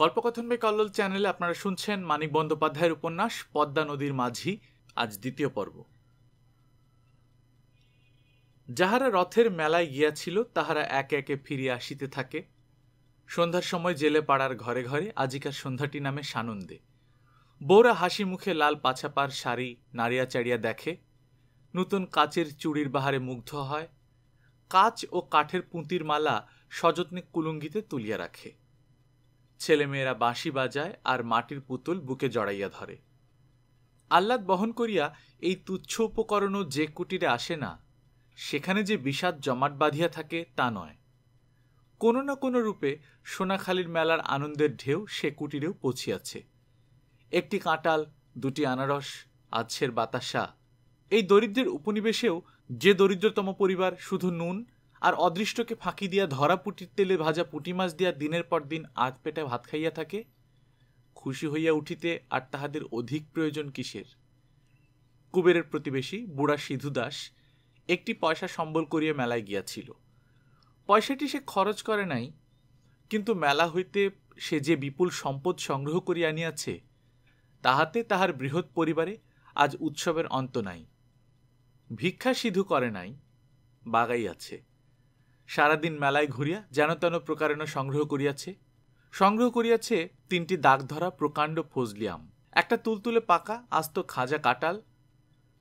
গল্পকথন বে কল্লোল চ্যানেলে আপনারা শুনছেন মানিক বন্দ্যোপাধ্যায়ের উপন্যাস পদ্মা নদীর মাঝি আজ দ্বিতীয় পর্ব যাহারা রথের মেলায় গিয়াছিল তাহারা একে একে ফিরিয়া আসিতে থাকে সন্ধ্যার সময় জেলে পাড়ার ঘরে ঘরে আজিকার সন্ধ্যাটি নামে সানন্দে বৌরা হাসি মুখে লাল পাছাপার শাড়ি নাড়িয়া চাড়িয়া দেখে নতুন কাচের চুড়ির বাহারে মুগ্ধ হয় কাচ ও কাঠের পুঁতির মালা সযত্নে কুলুঙ্গিতে তুলিয়া রাখে ছেলেমেয়েরা বাঁশি বাজায় আর মাটির পুতুল বুকে জড়াইয়া ধরে আহ্লাদ বহন করিয়া এই তুচ্ছ উপকরণও যে কুটিরে আসে না সেখানে যে বিষাদ জমাট বাঁধিয়া থাকে তা নয় কোনো না কোনো রূপে সোনাখালির মেলার আনন্দের ঢেউ সে কুটিরেও পৌঁছিয়াছে একটি কাঁটাল দুটি আনারস আছের বাতাসা এই দরিদ্রের উপনিবেশেও যে দরিদ্রতম পরিবার শুধু নুন আর অদৃষ্টকে ফাঁকি দিয়া ধরা পুটির তেলে ভাজা পুটি মাছ দিয়া দিনের পর দিন আত পেটে ভাত খাইয়া থাকে খুশি হইয়া উঠিতে আর তাহাদের অধিক প্রয়োজন কিসের কুবেরের প্রতিবেশী বুড়া সিধু দাস একটি পয়সা সম্বল করিয়া মেলায় গিয়াছিল পয়সাটি সে খরচ করে নাই কিন্তু মেলা হইতে সে যে বিপুল সম্পদ সংগ্রহ করিয়া আনিয়াছে তাহাতে তাহার বৃহৎ পরিবারে আজ উৎসবের অন্ত নাই ভিক্ষা সিধু করে নাই বাগাই আছে সারাদিন মেলায় ঘুরিয়া যেন তেন প্রকারেণ সংগ্রহ করিয়াছে সংগ্রহ করিয়াছে তিনটি দাগ ধরা প্রকাণ্ড ফজলি আম একটা তুলতুলে পাকা আস্ত খাজা কাটাল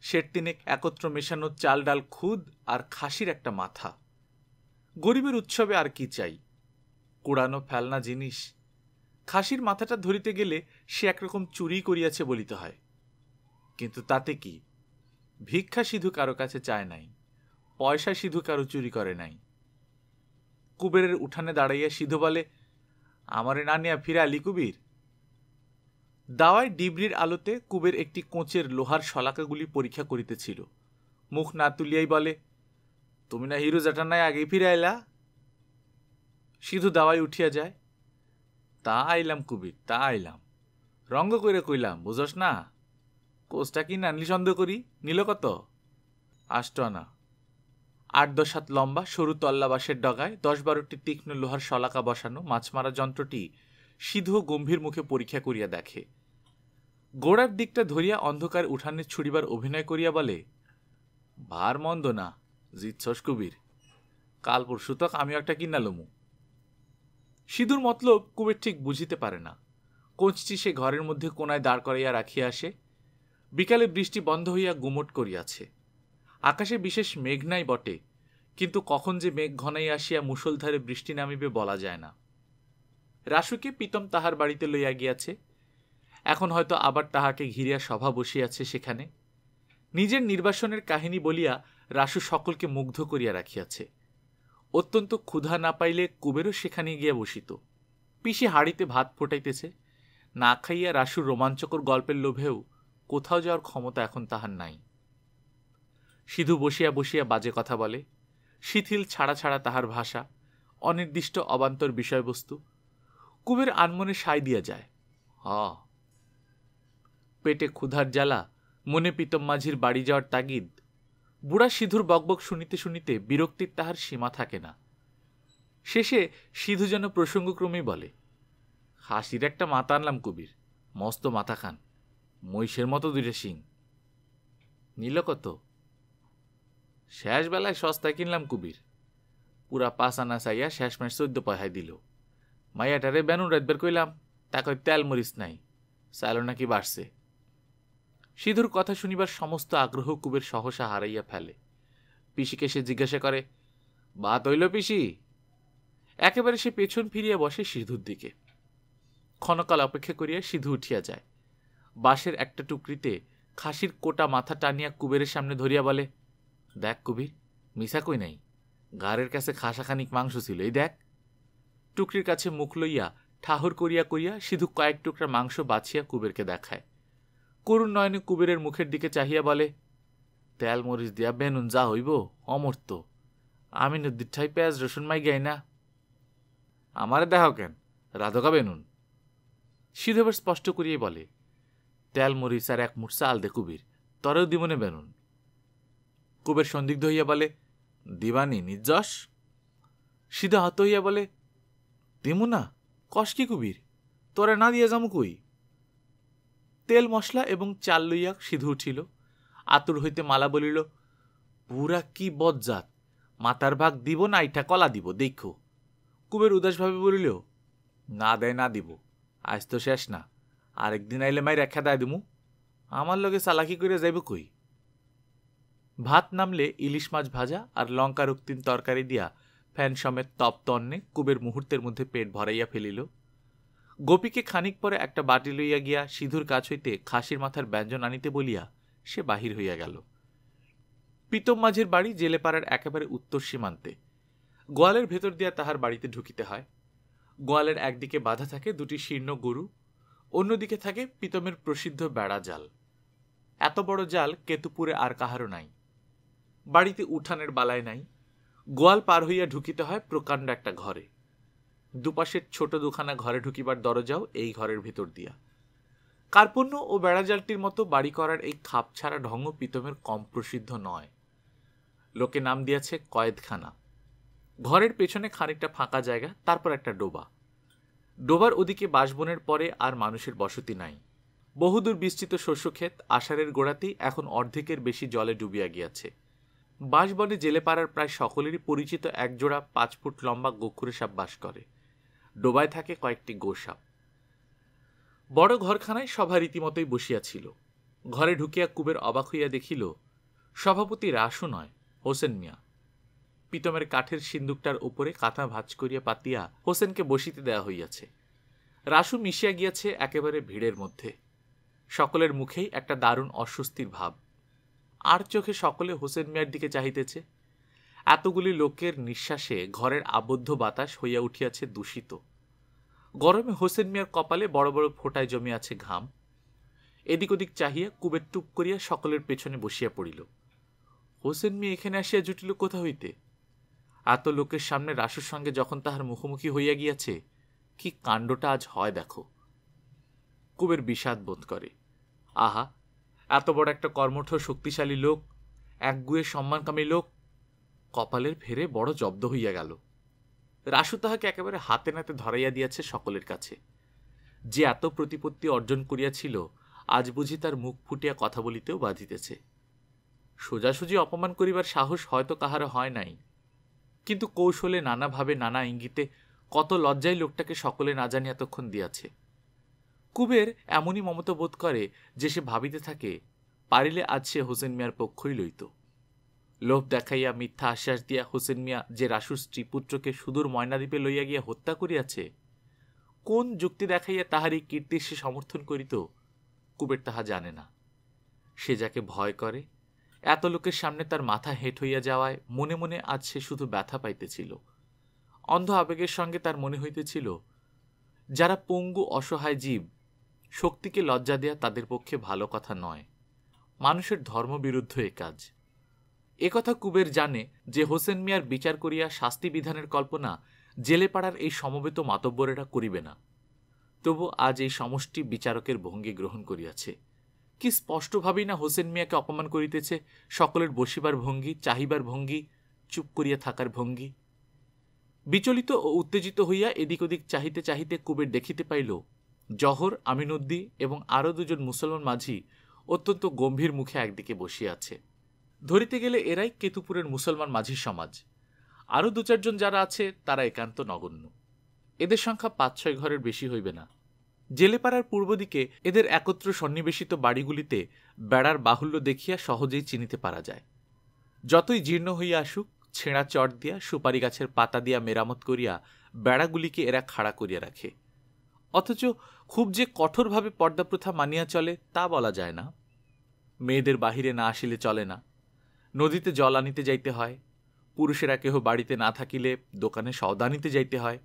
শের তিনেক একত্র মেশানো চাল ডাল খুদ আর খাসির একটা মাথা গরিবের উৎসবে আর কি চাই কুড়ানো ফেলনা জিনিস খাসির মাথাটা ধরিতে গেলে সে একরকম চুরি করিয়াছে বলিতে হয় কিন্তু তাতে কি ভিক্ষা সিধু কারো কাছে চায় নাই পয়সা সিধু কারো চুরি করে নাই কুবেরের উঠানে দাঁড়াইয়া সিধু বলে আমারে না নেয়া ফিরে আলি কুবির দাওয়ায় ডিবরির আলোতে কুবের একটি কোঁচের লোহার শলাকাগুলি পরীক্ষা করিতেছিল মুখ না তুলিয়াই বলে তুমি না হিরো জাটানায় আগে ফিরে আইলা সিধু দাওয়ায় উঠিয়া যায় তা আইলাম কুবির তা আইলাম রঙ্গ কইরে কইলাম বুঝস না কোচটা কি নানলি সন্দেহ করি নিল কত আষ্ট আনা আট দশ হাত লম্বা সরু তল্লাবাসের ডগায় দশ বারোটি তীক্ষ্ণ লোহার শলাকা বসানো মাছ মারা যন্ত্রটি সিধু গম্ভীর মুখে পরীক্ষা করিয়া দেখে গোড়ার দিকটা ধরিয়া অন্ধকার উঠানে ছুড়িবার অভিনয় করিয়া বলে ভার মন্দ না জিৎসস কুবির কাল পরশু তক আমিও একটা লমু সিঁদুর মতলব কুবির ঠিক বুঝিতে পারে না কোচটি সে ঘরের মধ্যে কোনায় দাঁড় করাইয়া রাখিয়া আসে বিকালে বৃষ্টি বন্ধ হইয়া গুমট করিয়াছে আকাশে বিশেষ মেঘ নাই বটে কিন্তু কখন যে মেঘ ঘনাই আসিয়া মুসলধারে বৃষ্টি নামিবে বলা যায় না রাসুকে পিতম তাহার বাড়িতে লইয়া গিয়াছে এখন হয়তো আবার তাহাকে ঘিরিয়া সভা বসিয়াছে সেখানে নিজের নির্বাসনের কাহিনী বলিয়া রাসু সকলকে মুগ্ধ করিয়া রাখিয়াছে অত্যন্ত ক্ষুধা না পাইলে কুবেরও সেখানে গিয়া বসিত পিসি হাড়িতে ভাত ফোটাইতেছে না খাইয়া রাসুর রোমাঞ্চকর গল্পের লোভেও কোথাও যাওয়ার ক্ষমতা এখন তাহার নাই সিধু বসিয়া বসিয়া বাজে কথা বলে শিথিল ছাড়া ছাড়া তাহার ভাষা অনির্দিষ্ট অবান্তর বিষয়বস্তু কুবের আনমনে সাই দিয়া যায় হ পেটে ক্ষুধার জ্বালা মনে পিতম মাঝির বাড়ি যাওয়ার তাগিদ বুড়া সিধুর বকবক শুনিতে শুনিতে বিরক্তির তাহার সীমা থাকে না শেষে সিধু যেন প্রসঙ্গক্রমেই বলে হাসির একটা মাথা আনলাম কবির মস্ত মাথা খান মহিষের মতো দুইটা সিং নিল কত শেষবেলায় সস্তায় কিনলাম কুবির পুরা আনা চাইয়া শেষমেশ চোদ্দ পয়হায় দিল মাইয়াটারে বেনুন রাত বের কইলাম তাকে তেল মরিস নাই চাইল নাকি বাড়ছে সিধুর কথা শুনিবার সমস্ত আগ্রহ কুবের সহসা হারাইয়া ফেলে পিসিকে সে জিজ্ঞাসা করে বা তৈল পিসি একেবারে সে পেছন ফিরিয়া বসে সিধুর দিকে ক্ষণকাল অপেক্ষা করিয়া সিধু উঠিয়া যায় বাঁশের একটা টুকরিতে খাসির কোটা মাথা টানিয়া কুবেরের সামনে ধরিয়া বলে দেখ কবির মিশা কই নাই গাড়ের কাছে খাসাখানিক মাংস ছিল এই দেখ টুকরির কাছে মুখ লইয়া ঠাহর করিয়া করিয়া সিধু কয়েক টুকরা মাংস বাছিয়া কুবেরকে দেখায় করুণ নয়নে কুবেরের মুখের দিকে চাহিয়া বলে তেল মরিচ দিয়া বেনুন যা হইব অমর্ত আমি নদীর ঠাই পেঁয়াজ রসুন মাই গাই না আমার দেখাও কেন রাধকা বেনুন সিধু এবার স্পষ্ট করিয়ে বলে তেল মরিচ আর এক মুঠ আলদে কুবির তরেও দিবনে বেনুন কুবের সন্দিগ্ধ হইয়া বলে দিবানি নির্যশ সিধা হত হইয়া বলে দিমু না কি কুবির তোরে না দিয়া যামু কই তেল মশলা এবং চাল লইয়া সিধু উঠিল আতুর হইতে মালা বলিল পুরা কি বজ্জাত মাতার ভাগ দিব না এটা কলা দিব দেখো কুবের উদাসভাবে বলিল না দেয় না দিব আজ তো শেষ না আরেকদিন আইলে মাই রেখা দেয় দিমু আমার লগে চালাকি করে যাইব কই ভাত নামলে ইলিশ মাছ ভাজা আর লঙ্কা উক্তিন তরকারি দিয়া ফ্যান সমেত তপ তন্নে কুবের মুহূর্তের মধ্যে পেট ভরাইয়া ফেলিল গোপীকে খানিক পরে একটা বাটি লইয়া গিয়া সিঁধুর কাছ হইতে খাসির মাথার ব্যঞ্জন আনিতে বলিয়া সে বাহির হইয়া গেল পিতম মাঝের বাড়ি জেলেপাড়ার একেবারে উত্তর সীমান্তে গোয়ালের ভেতর দিয়া তাহার বাড়িতে ঢুকিতে হয় গোয়ালের একদিকে বাধা থাকে দুটি শীর্ণ গরু অন্যদিকে থাকে পিতমের প্রসিদ্ধ বেড়া জাল এত বড় জাল কেতুপুরে আর কাহারও নাই বাড়িতে উঠানের বালায় নাই গোয়াল পার হইয়া ঢুকিতে হয় প্রকাণ্ড একটা ঘরে দুপাশের ছোট দুখানা ঘরে ঢুকিবার দরজাও এই ঘরের ভেতর দিয়া কার্পণ্য ও বেড়াজালটির মতো বাড়ি করার এই খাপ ছাড়া ঢঙ্গ পিতমের কম প্রসিদ্ধ নয় লোকে নাম দিয়াছে কয়েদখানা ঘরের পেছনে খানিকটা ফাঁকা জায়গা তারপর একটা ডোবা ডোবার ওদিকে বাঁশবনের পরে আর মানুষের বসতি নাই বহুদূর বিস্তৃত শস্যক্ষেত আষাঢ়ের গোড়াতেই এখন অর্ধেকের বেশি জলে ডুবিয়া গিয়াছে বাঁশবনে জেলে পাড়ার প্রায় সকলেরই পরিচিত একজোড়া পাঁচ ফুট লম্বা গোখুরে সাপ বাস করে ডোবায় থাকে কয়েকটি গোসাপ বড় ঘরখানায় সভা রীতিমতোই বসিয়াছিল ঘরে ঢুকিয়া কুবের অবাক হইয়া দেখিল সভাপতি রাসু নয় হোসেন মিয়া পিতমের কাঠের সিন্দুকটার উপরে কাঁথা ভাঁজ করিয়া পাতিয়া হোসেনকে বসিতে দেয়া হইয়াছে রাসু মিশিয়া গিয়াছে একেবারে ভিড়ের মধ্যে সকলের মুখেই একটা দারুণ অস্বস্তির ভাব আর চোখে সকলে হোসেন মিয়ার দিকে চাহিতেছে এতগুলি লোকের নিঃশ্বাসে ঘরের আবদ্ধ বাতাস হইয়া উঠিয়াছে দূষিত গরমে হোসেন মিয়ার কপালে বড় বড় ফোটায় জমিয়াছে ঘাম এদিক ওদিক চাহিয়া কুবের টুপ করিয়া সকলের পেছনে বসিয়া পড়িল হোসেন মিয়া এখানে আসিয়া জুটিল কোথা হইতে এত লোকের সামনে রাসুর সঙ্গে যখন তাহার মুখোমুখি হইয়া গিয়াছে কি কাণ্ডটা আজ হয় দেখো কুবের বিষাদ বোধ করে আহা এত বড় একটা কর্মঠ শক্তিশালী লোক একগুয়ে সম্মানকামী লোক কপালের ফেরে বড় জব্দ হইয়া গেল রাসু তাহাকে একেবারে হাতে নাতে ধরাইয়া দিয়াছে সকলের কাছে যে এত প্রতিপত্তি অর্জন করিয়াছিল আজ বুঝি তার মুখ ফুটিয়া কথা বলিতেও বাধিতেছে সোজাসুজি অপমান করিবার সাহস হয়তো কাহারা হয় নাই কিন্তু কৌশলে নানাভাবে নানা ইঙ্গিতে কত লজ্জায় লোকটাকে সকলে না জানি এতক্ষণ দিয়াছে কুবের এমনই মমতা বোধ করে যে সে ভাবিতে থাকে পারিলে আজ সে হোসেন মিয়ার পক্ষই লইত লোভ দেখাইয়া মিথ্যা আশ্বাস দিয়া হোসেন মিয়া যে রাসুর স্ত্রী পুত্রকে সুদূর ময়নাদ্বীপে লইয়া গিয়া হত্যা করিয়াছে কোন যুক্তি দেখাইয়া তাহারই কীর্তির সে সমর্থন করিত কুবের তাহা জানে না সে যাকে ভয় করে এত লোকের সামনে তার মাথা হেঁট হইয়া যাওয়ায় মনে মনে আজ সে শুধু ব্যথা পাইতেছিল অন্ধ আবেগের সঙ্গে তার মনে হইতেছিল যারা পঙ্গু অসহায় জীব শক্তিকে লজ্জা দেয়া তাদের পক্ষে ভালো কথা নয় মানুষের ধর্মবিরুদ্ধ এ কাজ একথা কুবের জানে যে হোসেন মিয়ার বিচার করিয়া শাস্তি বিধানের কল্পনা জেলে পাড়ার এই সমবেত মাতব্বরেরা করিবে না তবু আজ এই সমষ্টি বিচারকের ভঙ্গি গ্রহণ করিয়াছে কি স্পষ্টভাবেই না হোসেন মিয়াকে অপমান করিতেছে সকলের বসিবার ভঙ্গি চাহিবার ভঙ্গি চুপ করিয়া থাকার ভঙ্গি বিচলিত ও উত্তেজিত হইয়া এদিক ওদিক চাহিতে চাহিতে কুবের দেখিতে পাইল জহর আমিনুদ্দি এবং আরও দুজন মুসলমান মাঝি অত্যন্ত গম্ভীর মুখে একদিকে বসিয়ে আছে ধরিতে গেলে এরাই কেতুপুরের মুসলমান মাঝি সমাজ আরও দু চারজন যারা আছে তারা একান্ত নগণ্য এদের সংখ্যা পাঁচ ছয় ঘরের বেশি হইবে না জেলেপাড়ার পূর্ব দিকে এদের একত্র সন্নিবেশিত বাড়িগুলিতে বেড়ার বাহুল্য দেখিয়া সহজেই চিনিতে পারা যায় যতই জীর্ণ হইয়া আসুক ছেঁড়া চট দিয়া সুপারি গাছের পাতা দিয়া মেরামত করিয়া বেড়াগুলিকে এরা খাড়া করিয়া রাখে অথচ খুব যে কঠোরভাবে পর্দা প্রথা মানিয়া চলে তা বলা যায় না মেয়েদের বাহিরে না আসিলে চলে না নদীতে জল আনিতে যাইতে হয় পুরুষেরা কেহ বাড়িতে না থাকিলে দোকানে সওদা যাইতে হয়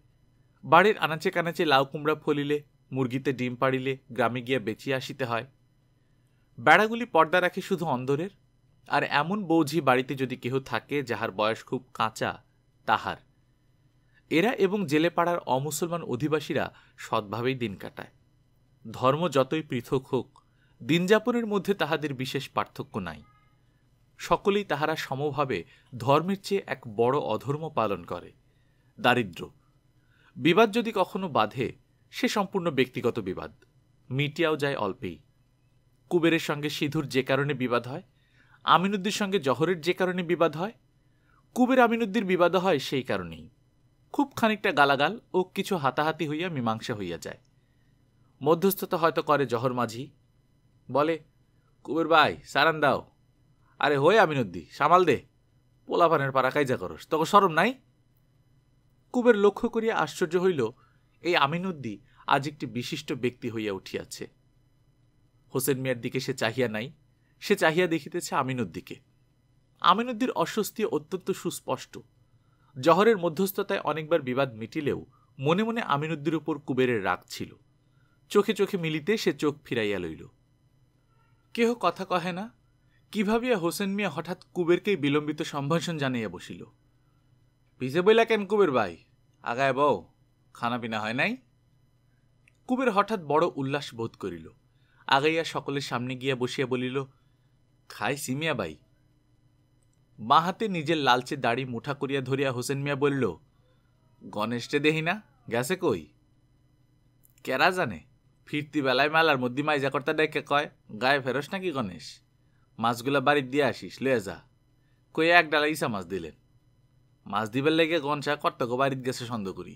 বাড়ির আনাচে কানাচে লাউ কুমড়া ফলিলে মুরগিতে ডিম পাড়িলে গ্রামে গিয়া বেঁচিয়ে আসিতে হয় বেড়াগুলি পর্দা রাখে শুধু অন্দরের আর এমন বৌঝি বাড়িতে যদি কেহ থাকে যাহার বয়স খুব কাঁচা তাহার এরা এবং জেলে পাড়ার অমুসলমান অধিবাসীরা সৎভাবেই দিন কাটায় ধর্ম যতই পৃথক হোক দিনযাপনের মধ্যে তাহাদের বিশেষ পার্থক্য নাই সকলেই তাহারা সমভাবে ধর্মের চেয়ে এক বড় অধর্ম পালন করে দারিদ্র বিবাদ যদি কখনো বাঁধে সে সম্পূর্ণ ব্যক্তিগত বিবাদ মিটিয়াও যায় অল্পেই কুবেরের সঙ্গে সিধুর যে কারণে বিবাদ হয় আমিনুদ্দির সঙ্গে জহরের যে কারণে বিবাদ হয় কুবের আমিনুদ্দির বিবাদ হয় সেই কারণেই খুব খানিকটা গালাগাল ও কিছু হাতাহাতি হইয়া মীমাংসা হইয়া যায় মধ্যস্থতা হয়তো করে জহর মাঝি বলে কুবের ভাই সারান দাও আরে হই আমিনুদ্দি সামাল দে পোলাভানের পাড়া কাইজা করস তোকে সরম নাই কুবের লক্ষ্য করিয়া আশ্চর্য হইল এই আমিনুদ্দি আজ একটি বিশিষ্ট ব্যক্তি হইয়া উঠিয়াছে হোসেন মিয়ার দিকে সে চাহিয়া নাই সে চাহিয়া দেখিতেছে আমিনুদ্দিকে আমিনুদ্দির অস্বস্তি অত্যন্ত সুস্পষ্ট জহরের মধ্যস্থতায় অনেকবার বিবাদ মিটিলেও মনে মনে আমিনুদ্দির উপর কুবেরের রাগ ছিল চোখে চোখে মিলিতে সে চোখ ফিরাইয়া লইল কেহ কথা কহে না কী ভাবিয়া হোসেন মিয়া হঠাৎ কুবেরকেই বিলম্বিত সম্ভাষণ জানাইয়া বসিল ভিজে বইলা কেন কুবের ভাই আগায় বউ খানা পিনা হয় নাই কুবের হঠাৎ বড় উল্লাস বোধ করিল আগাইয়া সকলের সামনে গিয়া বসিয়া বলিল খাই সিমিয়া বাই বাঁ হাতে নিজের লালচে দাড়ি মুঠা করিয়া ধরিয়া হোসেন মিয়া বলল গণেশটে দেহি না গেছে কই কেরা জানে ফিরতি বেলায় মেলার মধ্যে মাইজাকর্তা ডেকে কয় গায়ে ফেরস নাকি গণেশ মাছগুলা বাড়ির দিয়ে আসিস লয়ে যা কই এক ডালা ইসা মাছ দিলেন মাছ দিবার লেগে গনসা কর্তাকে বাড়ির গেছে সন্দেহ করি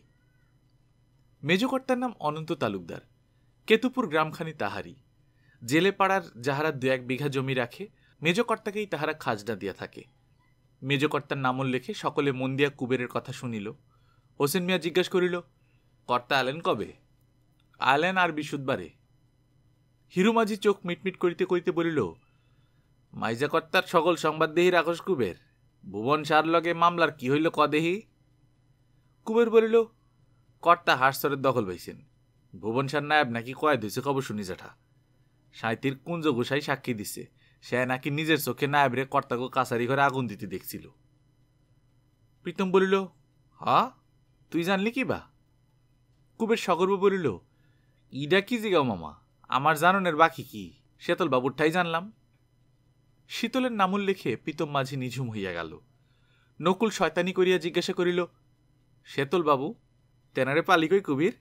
মেজুকর্তার নাম অনন্ত তালুকদার কেতুপুর গ্রামখানি তাহারি জেলে পাড়ার যাহারা দু এক বিঘা জমি রাখে মেজকর্তাকেই তাহারা খাজনা দিয়া থাকে মেজকর্তার নাম উল্লেখে সকলে মন দিয়া কুবেরের কথা শুনিল হোসেন মিয়া জিজ্ঞাসা করিল কর্তা আলেন কবে আলেন আর বিশুদবারে হিরু মাঝি চোখ মিটমিট করিতে করিতে বলিল মাইজা কর্তার সকল সংবাদ দেহি রাখস কুবের ভুবন সার লগে মামলার কি হইল কদেহি কুবের বলিল কর্তা হাসসরের দখল পাইছেন ভুবন সার নায়ব নাকি কয়েদ হয়েছে খবর শুনি জাঠা সাঁইতির কুঞ্জ ঘোষাই সাক্ষী দিছে সে নাকি নিজের চোখে না এবারে কর্তাকে কাছারি ঘরে আগুন দিতে দেখছিল প্রীতম বলিল হ তুই জানলি কি বা কুবের সগর্ব বলিল ইডা কি জিগাও মামা আমার জাননের বাকি কি শীতল বাবুরটাই জানলাম শীতলের নামুল লেখে প্রীতম মাঝি নিঝুম হইয়া গেল নকুল শয়তানি করিয়া জিজ্ঞাসা করিল শেতল বাবু তেনারে পালিকই কুবির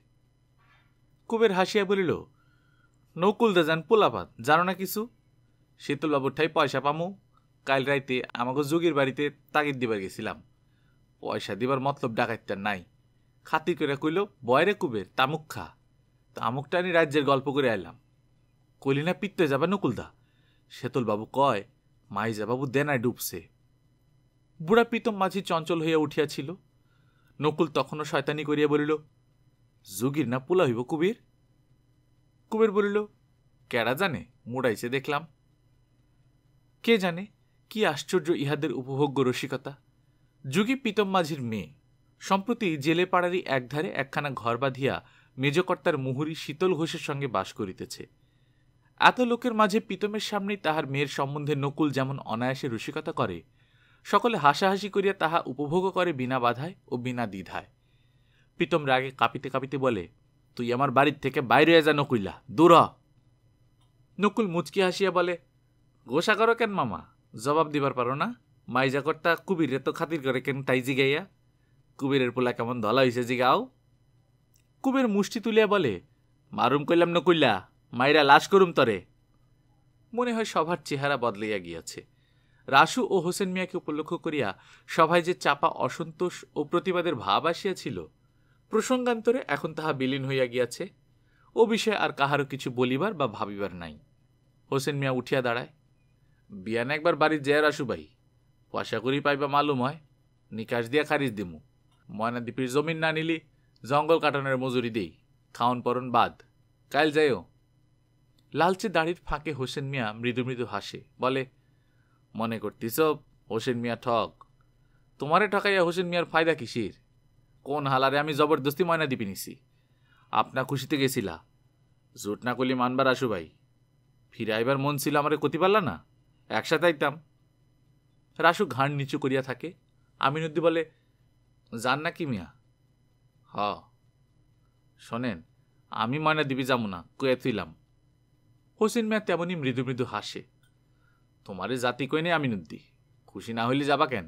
কুবের হাসিয়া বলিল নকুল দাজান পোলাপাত জানো না কিছু শীতলবাবুর ঠাই পয়সা পামু কাল রাইতে আমাকে যোগীর বাড়িতে তাগিদ দিবার গেছিলাম পয়সা দিবার মতলব ডাকাতটার নাই খাতির করে কইল বয়রে কুবের তামুক খা তামুকটা আমি রাজ্যের গল্প করে আইলাম কইলি না পিত্তে যাবে নকুলদা বাবু কয় বাবু দেনায় ডুবছে বুড়া প্রীতম মাঝি চঞ্চল হইয়া উঠিয়াছিল নকুল তখনও শয়তানি করিয়া বলিল যুগির না পোলা হইব কুবির কুবির বলিল কেডা জানে মোড়াইছে দেখলাম কে জানে কি আশ্চর্য ইহাদের উপভোগ্য রসিকতা যুগী পিতম মাঝির মেয়ে সম্প্রতি জেলে পাড়ারই একধারে একখানা ঘর বাঁধিয়া মেজকর্তার মুহুরী শীতল ঘোষের সঙ্গে বাস করিতেছে এত লোকের মাঝে পিতমের সামনেই তাহার মেয়ের সম্বন্ধে নকুল যেমন অনায়াসে রসিকতা করে সকলে হাসাহাসি করিয়া তাহা উপভোগ করে বিনা বাধায় ও বিনা দ্বিধায় পিতম রাগে কাঁপিতে কাঁপিতে বলে তুই আমার বাড়ির থেকে বাইরে যা নকুইলা দূর নকুল মুচকি হাসিয়া বলে গোসা করো কেন মামা জবাব দিবার পারো না মাইজা কর্তা কুবিরে তো খাতির করে কেন তাই জিগাইয়া কুবিরের পোলা কেমন ধলা হয়েছে জিগাও কুবের মুষ্টি তুলিয়া বলে মারুম কইলাম না কইলা মাইরা লাশ করুম তরে মনে হয় সভার চেহারা বদলাইয়া গিয়াছে রাসু ও হোসেন মিয়াকে উপলক্ষ করিয়া সভায় যে চাপা অসন্তোষ ও প্রতিবাদের ভাব আসিয়াছিল প্রসঙ্গান্তরে এখন তাহা বিলীন হইয়া গিয়াছে ও বিষয়ে আর কাহারও কিছু বলিবার বা ভাবিবার নাই হোসেন মিয়া উঠিয়া দাঁড়ায় বিয়ান একবার বাড়ি জেয়ার আসু ভাই পয়সা করি পাইবা মালুম হয় নিকাশ দিয়া খারিজ দিমু ময়না দ্বীপের জমিন না নিলি জঙ্গল কাটানোর মজুরি দেই খাওন পরন বাদ কাল যাইও লালচে দাড়ির ফাঁকে হোসেন মিয়া মৃদু মৃদু হাসে বলে মনে করতিস হোসেন মিয়া ঠক তোমারে ঠকাইয়া হোসেন মিয়ার ফায়দা কিসির কোন হালারে আমি জবরদস্তি ময়না ময়নাদ্বীপে নিছি আপনা খুশিতে গেছিলা জোট না করলি মানবার আসু ভাই আইবার মন ছিল আমার কতি পারলা না একসাথে আইতাম রাসু ঘাড় নিচু করিয়া থাকে আমিনুদ্দি বলে যান না কি মিয়া হ শোনেন আমি ময়না দিবি যাবো না কয়ে তুইলাম হোসেন মিয়া তেমনই মৃদু মৃদু হাসে তোমারে জাতি কই আমিনুদ্দি খুশি না হইলে যাবা কেন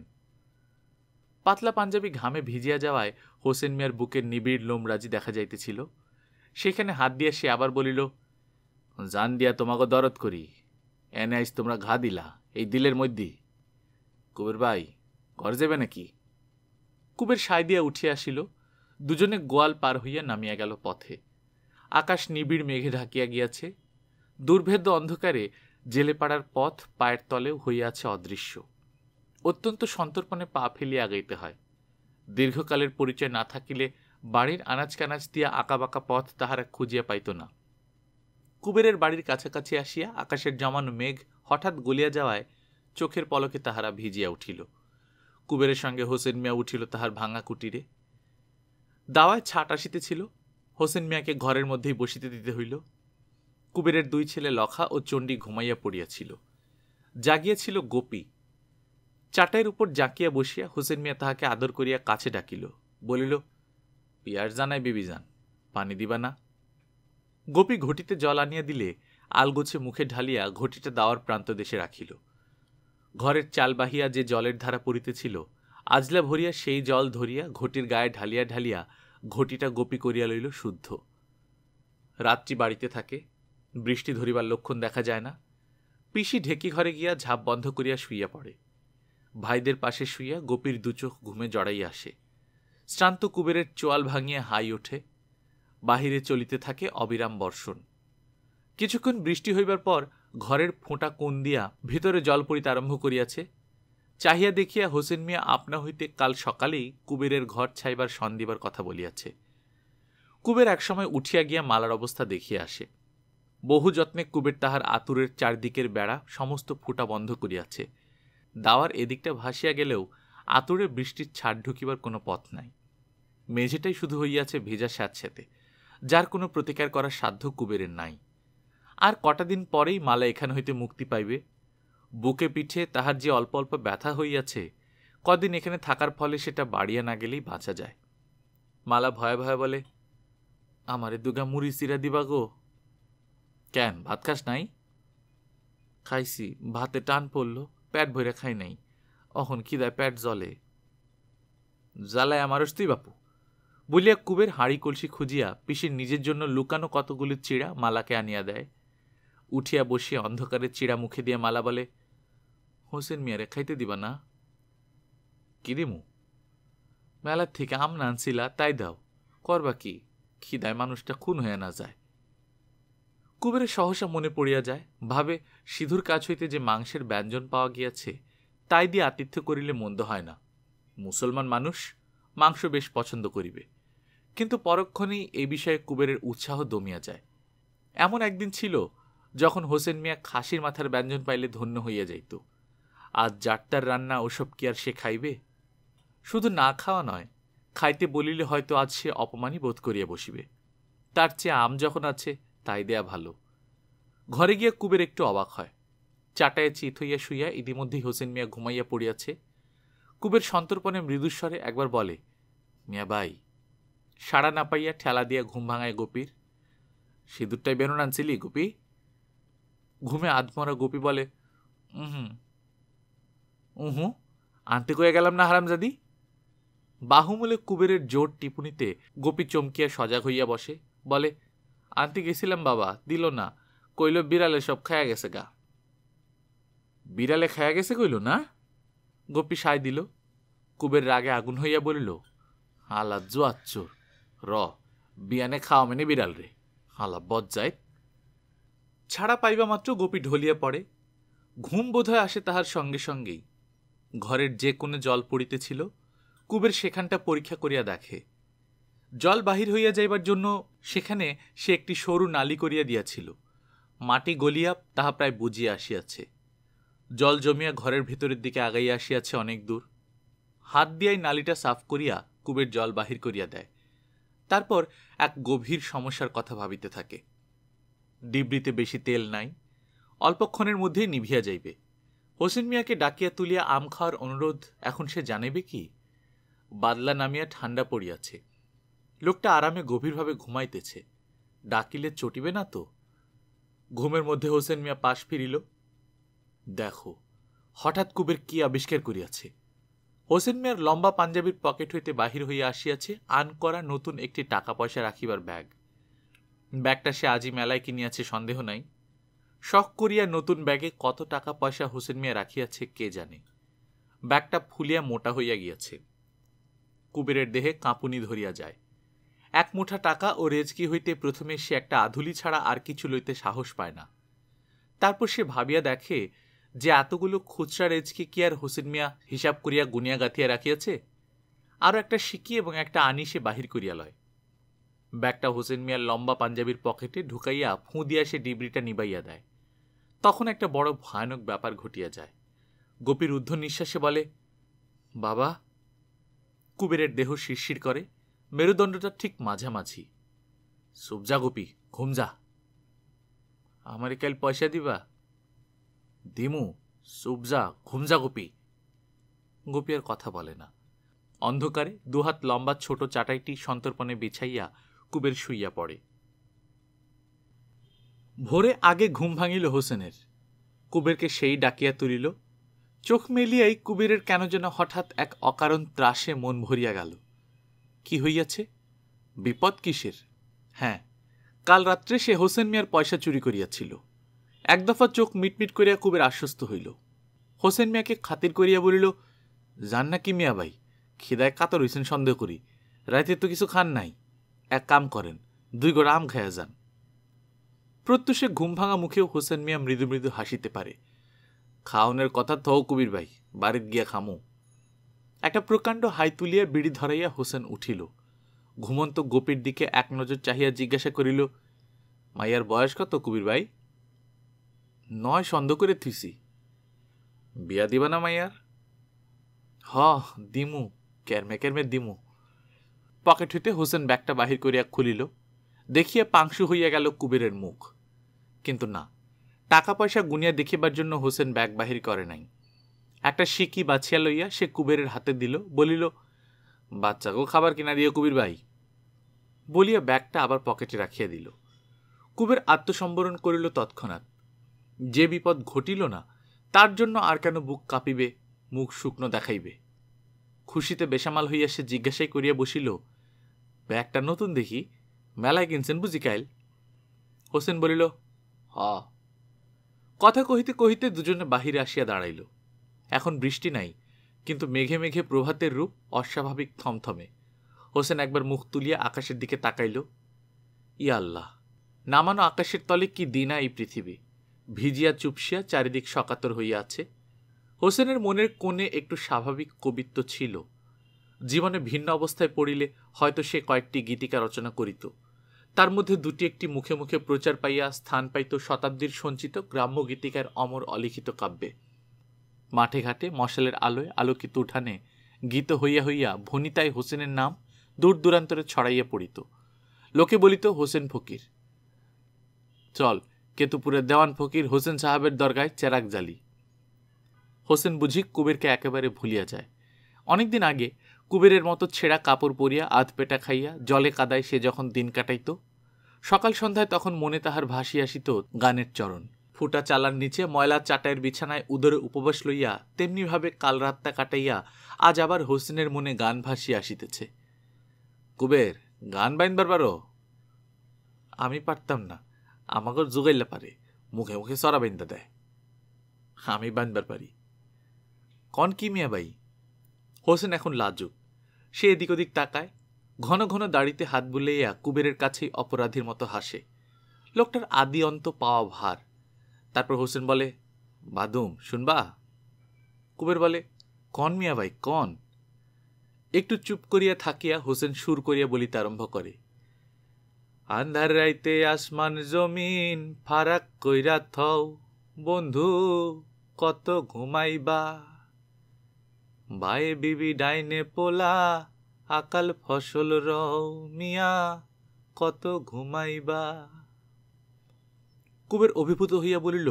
পাতলা পাঞ্জাবি ঘামে ভিজিয়া যাওয়ায় হোসেন মিয়ার বুকের নিবিড় লোমরাজি দেখা যাইতেছিল সেখানে হাত দিয়ে সে আবার বলিল জান দিয়া তোমাকে দরদ করি এনে আইস তোমরা ঘা দিলা এই দিলের মধ্যে কুবের ভাই ঘর যাবে নাকি কুবের সাই দিয়া উঠিয়া আসিল দুজনে গোয়াল পার হইয়া নামিয়া গেল পথে আকাশ নিবিড় মেঘে ঢাকিয়া গিয়াছে দুর্ভেদ্য অন্ধকারে জেলেপাড়ার পথ পায়ের তলে হইয়াছে অদৃশ্য অত্যন্ত সন্তর্পণে পা ফেলিয়া আগাইতে হয় দীর্ঘকালের পরিচয় না থাকিলে বাড়ির আনাজ কানাজ দিয়া আঁকাবাঁকা পথ তাহারা খুঁজিয়া পাইত না কুবেরের বাড়ির কাছাকাছি আসিয়া আকাশের জমানো মেঘ হঠাৎ গলিয়া যাওয়ায় চোখের পলকে তাহারা ভিজিয়া উঠিল কুবেরের সঙ্গে হোসেন মিয়া উঠিল তাহার ভাঙা কুটিরে দাওয়ায় ছাট আসিতেছিল হোসেন মিয়াকে ঘরের মধ্যেই বসিতে দিতে হইল কুবেরের দুই ছেলে লখা ও চণ্ডী ঘুমাইয়া পড়িয়াছিল জাগিয়াছিল গোপী চাটাইয়ের উপর জাঁকিয়া বসিয়া হোসেন মিয়া তাহাকে আদর করিয়া কাছে ডাকিল বলিল পিয়ার জানাই যান পানি দিবা না গোপী ঘটিতে জল আনিয়া দিলে আলগোছে মুখে ঢালিয়া ঘটিটা দাওয়ার প্রান্তদেশে রাখিল ঘরের চাল বাহিয়া যে জলের ধারা পড়িতেছিল আজলা ভরিয়া সেই জল ধরিয়া ঘটির গায়ে ঢালিয়া ঢালিয়া ঘটিটা গোপী করিয়া লইল শুদ্ধ রাত্রি বাড়িতে থাকে বৃষ্টি ধরিবার লক্ষণ দেখা যায় না পিসি ঢেকি ঘরে গিয়া ঝাপ বন্ধ করিয়া শুইয়া পড়ে ভাইদের পাশে শুইয়া গোপীর দুচোখ ঘুমে জড়াইয়া আসে শ্রান্ত কুবেরের চোয়াল ভাঙিয়া হাই ওঠে বাহিরে চলিতে থাকে অবিরাম বর্ষণ কিছুক্ষণ বৃষ্টি হইবার পর ঘরের ফোঁটা কোন দিয়া ভিতরে জল পড়িতে আরম্ভ করিয়াছে চাহিয়া দেখিয়া হোসেন মিয়া আপনা হইতে কাল সকালেই কুবেরের ঘর ছাইবার সন দিবার কথা বলিয়াছে কুবের একসময় উঠিয়া গিয়া মালার অবস্থা দেখিয়া আসে বহু যত্নে কুবের তাহার আতুরের চারদিকের বেড়া সমস্ত ফুটা বন্ধ করিয়াছে দাওয়ার এদিকটা ভাসিয়া গেলেও আতুরে বৃষ্টির ছাড় ঢুকিবার কোনো পথ নাই মেঝেটাই শুধু হইয়াছে ভেজা স্যাঁতস্যাঁতে যার কোনো প্রতিকার করার সাধ্য কুবেরের নাই আর কটা দিন পরেই মালা এখান হইতে মুক্তি পাইবে বুকে পিঠে তাহার যে অল্প অল্প ব্যথা হইয়াছে কদিন এখানে থাকার ফলে সেটা বাড়িয়া না গেলেই বাঁচা যায় মালা ভয়ে ভয়ে বলে আমারে দুগা মুড়ি চিরা দিবা গো কেন ভাত খাস নাই খাইছি ভাতে টান পড়ল প্যাট ভইরা খাই নাই অখন খিদায় প্যাট জলে জ্বালায় আমার তুই বাপু বলিয়া কুবের হাঁড়ি কলসি খুঁজিয়া পিসির নিজের জন্য লুকানো কতগুলি চিড়া মালাকে আনিয়া দেয় উঠিয়া বসিয়া অন্ধকারের চিড়া মুখে দিয়ে মালা বলে হোসেন মিয়ারে খাইতে দিবা না কি দিমু মেলার থেকে আম নানছিলা তাই দাও করবা কি খিদায় মানুষটা খুন হয়ে না যায় কুবেরের সহসা মনে পড়িয়া যায় ভাবে সিঁধুর কাছ হইতে যে মাংসের ব্যঞ্জন পাওয়া গিয়াছে তাই দিয়ে আতিথ্য করিলে মন্দ হয় না মুসলমান মানুষ মাংস বেশ পছন্দ করিবে কিন্তু পরক্ষণেই এ বিষয়ে কুবেরের উৎসাহ দমিয়া যায় এমন একদিন ছিল যখন হোসেন মিয়া খাসির মাথার ব্যঞ্জন পাইলে ধন্য হইয়া যাইত আজ জাট্টার রান্না ওসব কি আর সে খাইবে শুধু না খাওয়া নয় খাইতে বলিলে হয়তো আজ সে অপমানই বোধ করিয়া বসিবে তার চেয়ে আম যখন আছে তাই দেয়া ভালো ঘরে গিয়া কুবের একটু অবাক হয় চাটায় চিত হইয়া শুইয়া ইতিমধ্যেই হোসেন মিয়া ঘুমাইয়া পড়িয়াছে কুবের সন্তর্পণে মৃদুস্বরে একবার বলে মিয়া বাই সাড়া না পাইয়া ঠেলা দিয়া ঘুম ভাঙায় গোপীর সিঁদুরটাই বেরোন আনছিলি গোপি ঘুমে আধমরা গোপি বলে হুম উহু আনতে কয়ে গেলাম না হারামজাদি বাহুমূলে কুবেরের জোর টিপুনিতে গোপি চমকিয়া সজাগ হইয়া বসে বলে আনতে গেছিলাম বাবা দিল না কইল বিড়ালে সব খায়া গেছে গা বিড়ালে খায়া গেছে কইল না গোপি সায় দিল কুবের রাগে আগুন হইয়া বলিল আলাজ্জো আচ্চোর র বিয়ানে খাওয়া মেনে বিড়াল রে হালা বজ্জায় ছাড়া পাইবা মাত্র গোপী ঢলিয়া পড়ে ঘুম বোধহয় আসে তাহার সঙ্গে সঙ্গেই ঘরের যে কোনো জল পড়িতেছিল কুবের সেখানটা পরীক্ষা করিয়া দেখে জল বাহির হইয়া যাইবার জন্য সেখানে সে একটি সরু নালি করিয়া দিয়াছিল মাটি গলিয়া তাহা প্রায় বুঝিয়া আসিয়াছে জল জমিয়া ঘরের ভেতরের দিকে আগাইয়া আসিয়াছে অনেক দূর হাত দিয়াই নালিটা সাফ করিয়া কুবের জল বাহির করিয়া দেয় তারপর এক গভীর সমস্যার কথা ভাবিতে থাকে ডিবড়িতে বেশি তেল নাই অল্পক্ষণের মধ্যেই নিভিয়া যাইবে হোসেন মিয়াকে ডাকিয়া তুলিয়া আম খাওয়ার অনুরোধ এখন সে জানিবে কি বাদলা নামিয়া ঠান্ডা পড়িয়াছে লোকটা আরামে গভীরভাবে ঘুমাইতেছে ডাকিলে চটিবে না তো ঘুমের মধ্যে হোসেন মিয়া পাশ ফিরিল দেখো হঠাৎ কুবের কি আবিষ্কার করিয়াছে হোসেন মিয়ার লম্বা পাঞ্জাবির পকেট হইতে বাহির হইয়া আসিয়াছে আন করা নতুন একটি টাকা পয়সা রাখিবার ব্যাগ ব্যাগটা সে আজই মেলায় কিনিয়াছে সন্দেহ নাই শখ করিয়া নতুন ব্যাগে কত টাকা পয়সা হোসেন মিয়া রাখিয়াছে কে জানে ব্যাগটা ফুলিয়া মোটা হইয়া গিয়াছে কুবেরের দেহে কাঁপুনি ধরিয়া যায় এক মুঠা টাকা ও রেজকি হইতে প্রথমে সে একটা আধুলি ছাড়া আর কিছু লইতে সাহস পায় না তারপর সে ভাবিয়া দেখে যে এতগুলো খুচরা রেজকে কি আর হোসেন মিয়া হিসাব করিয়া গুনিয়া গাঁথিয়া রাখিয়াছে আরও একটা সিকি এবং একটা আনিসে বাহির করিয়া লয় ব্যাগটা হোসেন মিয়ার লম্বা পাঞ্জাবির পকেটে ঢুকাইয়া ফুঁ দিয়া সে ডিবরিটা নিবাইয়া দেয় তখন একটা বড় ভয়ানক ব্যাপার ঘটিয়া যায় গোপীর উদ্ধ নিঃশ্বাসে বলে বাবা কুবেরের দেহ শিরশির করে মেরুদণ্ডটা ঠিক মাঝামাঝি সুবজা গোপী ঘুমজা আমারে কাল পয়সা দিবা দিমু সুবজা ঘুমজা গোপি গোপি আর কথা বলে না অন্ধকারে দুহাত লম্বা ছোট চাটাইটি সন্তর্পণে বিছাইয়া কুবের শুইয়া পড়ে ভোরে আগে ঘুম ভাঙিল হোসেনের কুবেরকে সেই ডাকিয়া তুলিল চোখ মেলিয়াই কুবেরের কেন যেন হঠাৎ এক অকারণ ত্রাসে মন ভরিয়া গেল কি হইয়াছে বিপদ কিসের হ্যাঁ কাল রাত্রে সে হোসেন মিয়ার পয়সা চুরি করিয়াছিল এক দফা চোখ মিটমিট করিয়া কুবের আশ্বস্ত হইল হোসেন মিয়াকে খাতির করিয়া বলিল জান না কি মিয়া ভাই খিদায় কাতর হইছেন সন্দেহ করি রাইতে তো কিছু খান নাই এক কাম করেন দুই গোড়া আম খায়া যান প্রত্যুষে ঘুম ভাঙা মুখেও হোসেন মিয়া মৃদু মৃদু হাসিতে পারে খাওনের কথা থও কবির ভাই বাড়িত গিয়া খামো একটা প্রকাণ্ড হাই তুলিয়া বিড়ি ধরাইয়া হোসেন উঠিল ঘুমন্ত গোপীর দিকে এক নজর চাহিয়া জিজ্ঞাসা করিল মাইয়ার বয়স কত কবির ভাই নয় সন্দ করে থিসি বিয়া দিবা না মাইয়ার হ দিমু ক্যারমে কেরমে দিমু পকেট হইতে হোসেন ব্যাগটা বাহির করিয়া খুলিল দেখিয়া পাংশু হইয়া গেল কুবেরের মুখ কিন্তু না টাকা পয়সা গুনিয়া দেখিবার জন্য হোসেন ব্যাগ বাহির করে নাই একটা সিকি বাছিয়া লইয়া সে কুবেরের হাতে দিল বলিল বাচ্চাকেও খাবার কিনা দিয়ে কুবির ভাই বলিয়া ব্যাগটা আবার পকেটে রাখিয়া দিল কুবের আত্মসম্বরণ করিল তৎক্ষণাৎ যে বিপদ ঘটিল না তার জন্য আর কেন বুক কাঁপিবে মুখ শুকনো দেখাইবে খুশিতে বেসামাল হইয়া সে জিজ্ঞাসাই করিয়া বসিল ব্যাগটা নতুন দেখি মেলায় কিনছেন বুঝি কাইল হোসেন বলিল হ কথা কহিতে কহিতে দুজনে বাহিরে আসিয়া দাঁড়াইল এখন বৃষ্টি নাই কিন্তু মেঘে মেঘে প্রভাতের রূপ অস্বাভাবিক থমথমে হোসেন একবার মুখ তুলিয়া আকাশের দিকে তাকাইল ই আল্লাহ নামানো আকাশের তলে কি দিনা এই পৃথিবী ভিজিয়া চুপসিয়া চারিদিক সকাতর হইয়াছে আছে হোসেনের মনের কোণে একটু স্বাভাবিক কবিত্ব ছিল জীবনে ভিন্ন অবস্থায় পড়িলে হয়তো সে কয়েকটি গীতিকা রচনা করিত তার মধ্যে দুটি একটি মুখে মুখে প্রচার পাইয়া স্থান পাইত শতাব্দীর সঞ্চিত গ্রাম্য গীতিকার অমর অলিখিত কাব্যে মাঠে ঘাটে মশালের আলোয় আলোকিত উঠানে গীত হইয়া হইয়া ভনিতায় হোসেনের নাম দূর দূরান্তরে ছড়াইয়া পড়িত লোকে বলিত হোসেন ফকির চল কেতুপুরের দেওয়ান ফকির হোসেন সাহাবের দরগায় চেরাক জালি হোসেন বুঝি কুবেরকে একেবারে ভুলিয়া যায় অনেকদিন আগে কুবেরের মতো ছেঁড়া কাপড় পরিয়া আধ পেটা খাইয়া জলে কাদায় সে যখন দিন কাটাইত সকাল সন্ধ্যায় তখন মনে তাহার ভাসি আসিত গানের চরণ ফুটা চালার নিচে ময়লা চাটায়ের বিছানায় উদরে উপবাস লইয়া তেমনিভাবে কাল রাতটা কাটাইয়া আজ আবার হোসেনের মনে গান ভাসিয়া আসিতেছে কুবের গান বাইনবার পারো আমি পারতাম না আমাকে জোগাইলে পারে মুখে মুখে সরা বাইন্দা দেয় আমি বানবার পারি কন কি মিয়া বাই হোসেন এখন লাজুক সে এদিক ওদিক তাকায় ঘন ঘন দাড়িতে হাত বুলেইয়া কুবেরের কাছেই অপরাধীর মতো হাসে লোকটার আদি অন্ত পাওয়া ভার তারপর হোসেন বলে বাদুম শুনবা কুবের বলে কন মিয়া ভাই কন একটু চুপ করিয়া থাকিয়া হোসেন সুর করিয়া বলিতে আরম্ভ করে আন্ধার রাইতে আসমান জমিন ফারাক কইরা থও বন্ধু কত ঘুমাইবা বায়ে বিবি ডাইনে পোলা আকাল ফসল রও মিয়া কত ঘুমাইবা কুবের অভিভূত হইয়া বলিল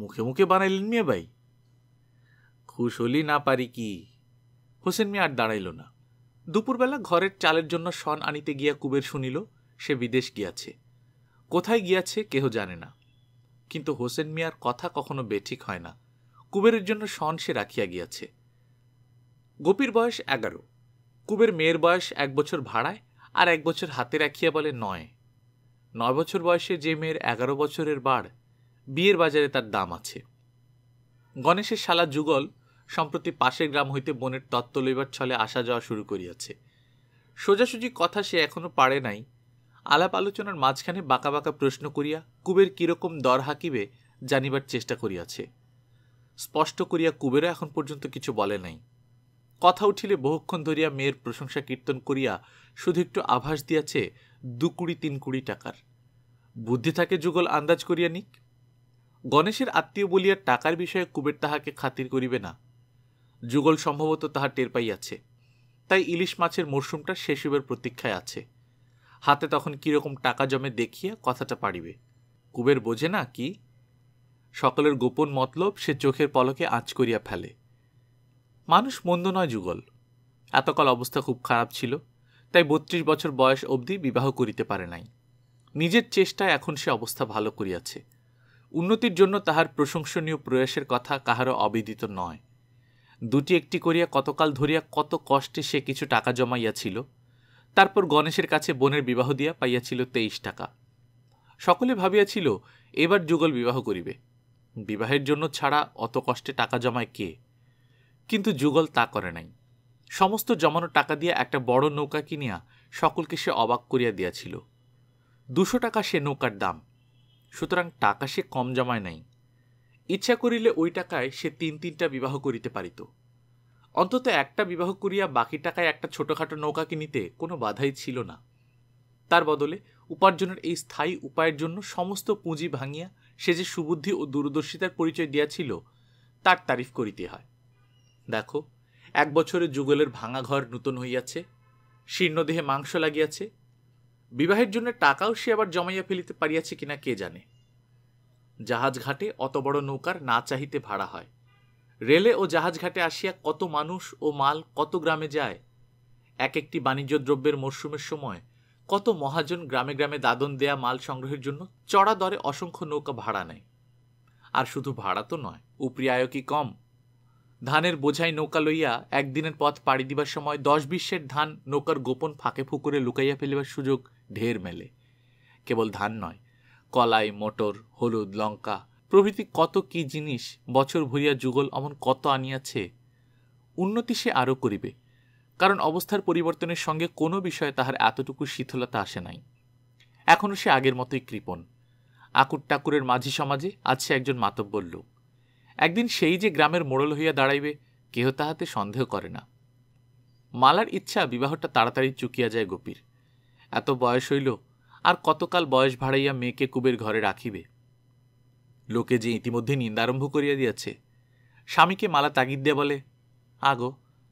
মুখে মুখে বানাইলেন মিয়া ভাই খুশ হলি না পারি কি হোসেন মিয়া আর দাঁড়াইল না দুপুরবেলা ঘরের চালের জন্য সন আনিতে গিয়া কুবের শুনিল সে বিদেশ গিয়াছে কোথায় গিয়াছে কেহ জানে না কিন্তু হোসেন মিয়ার কথা কখনো বেঠিক হয় না কুবেরের জন্য সন সে রাখিয়া গিয়াছে গোপীর বয়স এগারো কুবের মেয়ের বয়স এক বছর ভাড়ায় আর এক বছর হাতে রাখিয়া বলে নয় নয় বছর বয়সে যে মেয়ের এগারো বছরের বাড় বিয়ের বাজারে তার দাম আছে গণেশের শালা যুগল সম্প্রতি পাশের গ্রাম হইতে বনের তত্ত্ব লইবার ছলে আসা যাওয়া শুরু করিয়াছে সোজাসুজি কথা সে এখনও পারে নাই আলাপ আলোচনার মাঝখানে বাঁকা বাঁকা প্রশ্ন করিয়া কুবের কীরকম দর হাকিবে জানিবার চেষ্টা করিয়াছে স্পষ্ট করিয়া কুবেরও এখন পর্যন্ত কিছু বলে নাই কথা উঠিলে বহুক্ষণ ধরিয়া মেয়ের প্রশংসা কীর্তন করিয়া শুধু একটু আভাস দিয়াছে দু কুড়ি তিন কুড়ি টাকার বুদ্ধি থাকে যুগল আন্দাজ করিয়া নিক গণেশের আত্মীয় বলিয়া টাকার বিষয়ে কুবের তাহাকে খাতির করিবে না যুগল সম্ভবত তাহার টের পাইয়াছে তাই ইলিশ মাছের মরশুমটা শেষ প্রতীক্ষায় আছে হাতে তখন কিরকম টাকা জমে দেখিয়ে কথাটা পারিবে কুবের বোঝে না কি সকলের গোপন মতলব সে চোখের পলকে আঁচ করিয়া ফেলে মানুষ মন্দ নয় যুগল এতকাল অবস্থা খুব খারাপ ছিল তাই বত্রিশ বছর বয়স অবধি বিবাহ করিতে পারে নাই নিজের চেষ্টায় এখন সে অবস্থা ভালো করিয়াছে উন্নতির জন্য তাহার প্রশংসনীয় প্রয়াসের কথা কাহারও অবিদিত নয় দুটি একটি করিয়া কতকাল ধরিয়া কত কষ্টে সে কিছু টাকা জমাইয়াছিল তারপর গণেশের কাছে বোনের বিবাহ দিয়া পাইয়াছিল তেইশ টাকা সকলে ভাবিয়াছিল এবার যুগল বিবাহ করিবে বিবাহের জন্য ছাড়া অত কষ্টে টাকা জমায় কে কিন্তু যুগল তা করে নাই সমস্ত জমানো টাকা দিয়ে একটা বড় নৌকা কিনিয়া সকলকে সে অবাক করিয়া দিয়াছিল দুশো টাকা সে নৌকার দাম সুতরাং টাকা সে কম জমায় নাই ইচ্ছা করিলে ওই টাকায় সে তিন তিনটা বিবাহ করিতে পারিত অন্তত একটা বিবাহ করিয়া বাকি টাকায় একটা ছোটোখাটো নৌকা কিনিতে কোনো বাধাই ছিল না তার বদলে উপার্জনের এই স্থায়ী উপায়ের জন্য সমস্ত পুঁজি ভাঙিয়া সে যে সুবুদ্ধি ও দূরদর্শিতার পরিচয় দিয়াছিল তার তারিফ করিতে হয় দেখো এক বছরে যুগলের ভাঙা ঘর নূতন হইয়াছে শীর্ণদেহে মাংস লাগিয়াছে বিবাহের জন্য টাকাও সে আবার জমাইয়া ফেলিতে পারিয়াছে কিনা কে জানে জাহাজ ঘাটে অত বড় নৌকার না চাহিতে ভাড়া হয় রেলে ও জাহাজঘাটে আসিয়া কত মানুষ ও মাল কত গ্রামে যায় এক একটি বাণিজ্য দ্রব্যের মরশুমের সময় কত মহাজন গ্রামে গ্রামে দাদন দেয়া মাল সংগ্রহের জন্য চড়া দরে অসংখ্য নৌকা ভাড়া নেয় আর শুধু ভাড়া তো নয় উপরি আয় কি কম ধানের বোঝাই নৌকা লইয়া একদিনের পথ পাড়ি দিবার সময় দশ বিশ্বের ধান নৌকার গোপন ফাঁকে ফুকুরে লুকাইয়া ফেলিবার সুযোগ ঢের মেলে কেবল ধান নয় কলাই মটর হলুদ লঙ্কা প্রভৃতি কত কি জিনিস বছর ভরিয়া যুগল অমন কত আনিয়াছে উন্নতি সে আরও করিবে কারণ অবস্থার পরিবর্তনের সঙ্গে কোনো বিষয়ে তাহার এতটুকু শীতলতা আসে নাই এখনও সে আগের মতোই কৃপণ আকুর টাকুরের মাঝি সমাজে আজ সে একজন মাতব্বর লোক একদিন সেই যে গ্রামের মোড়ল হইয়া দাঁড়াইবে কেহ তাহাতে সন্দেহ করে না মালার ইচ্ছা বিবাহটা তাড়াতাড়ি চুকিয়া যায় গোপীর এত বয়স হইল আর কতকাল বয়স ভাড়াইয়া মেয়েকে কুবের ঘরে রাখিবে লোকে যে ইতিমধ্যে নিন্দা আরম্ভ করিয়া দিয়াছে স্বামীকে মালা তাগিদ দিয়া বলে আগো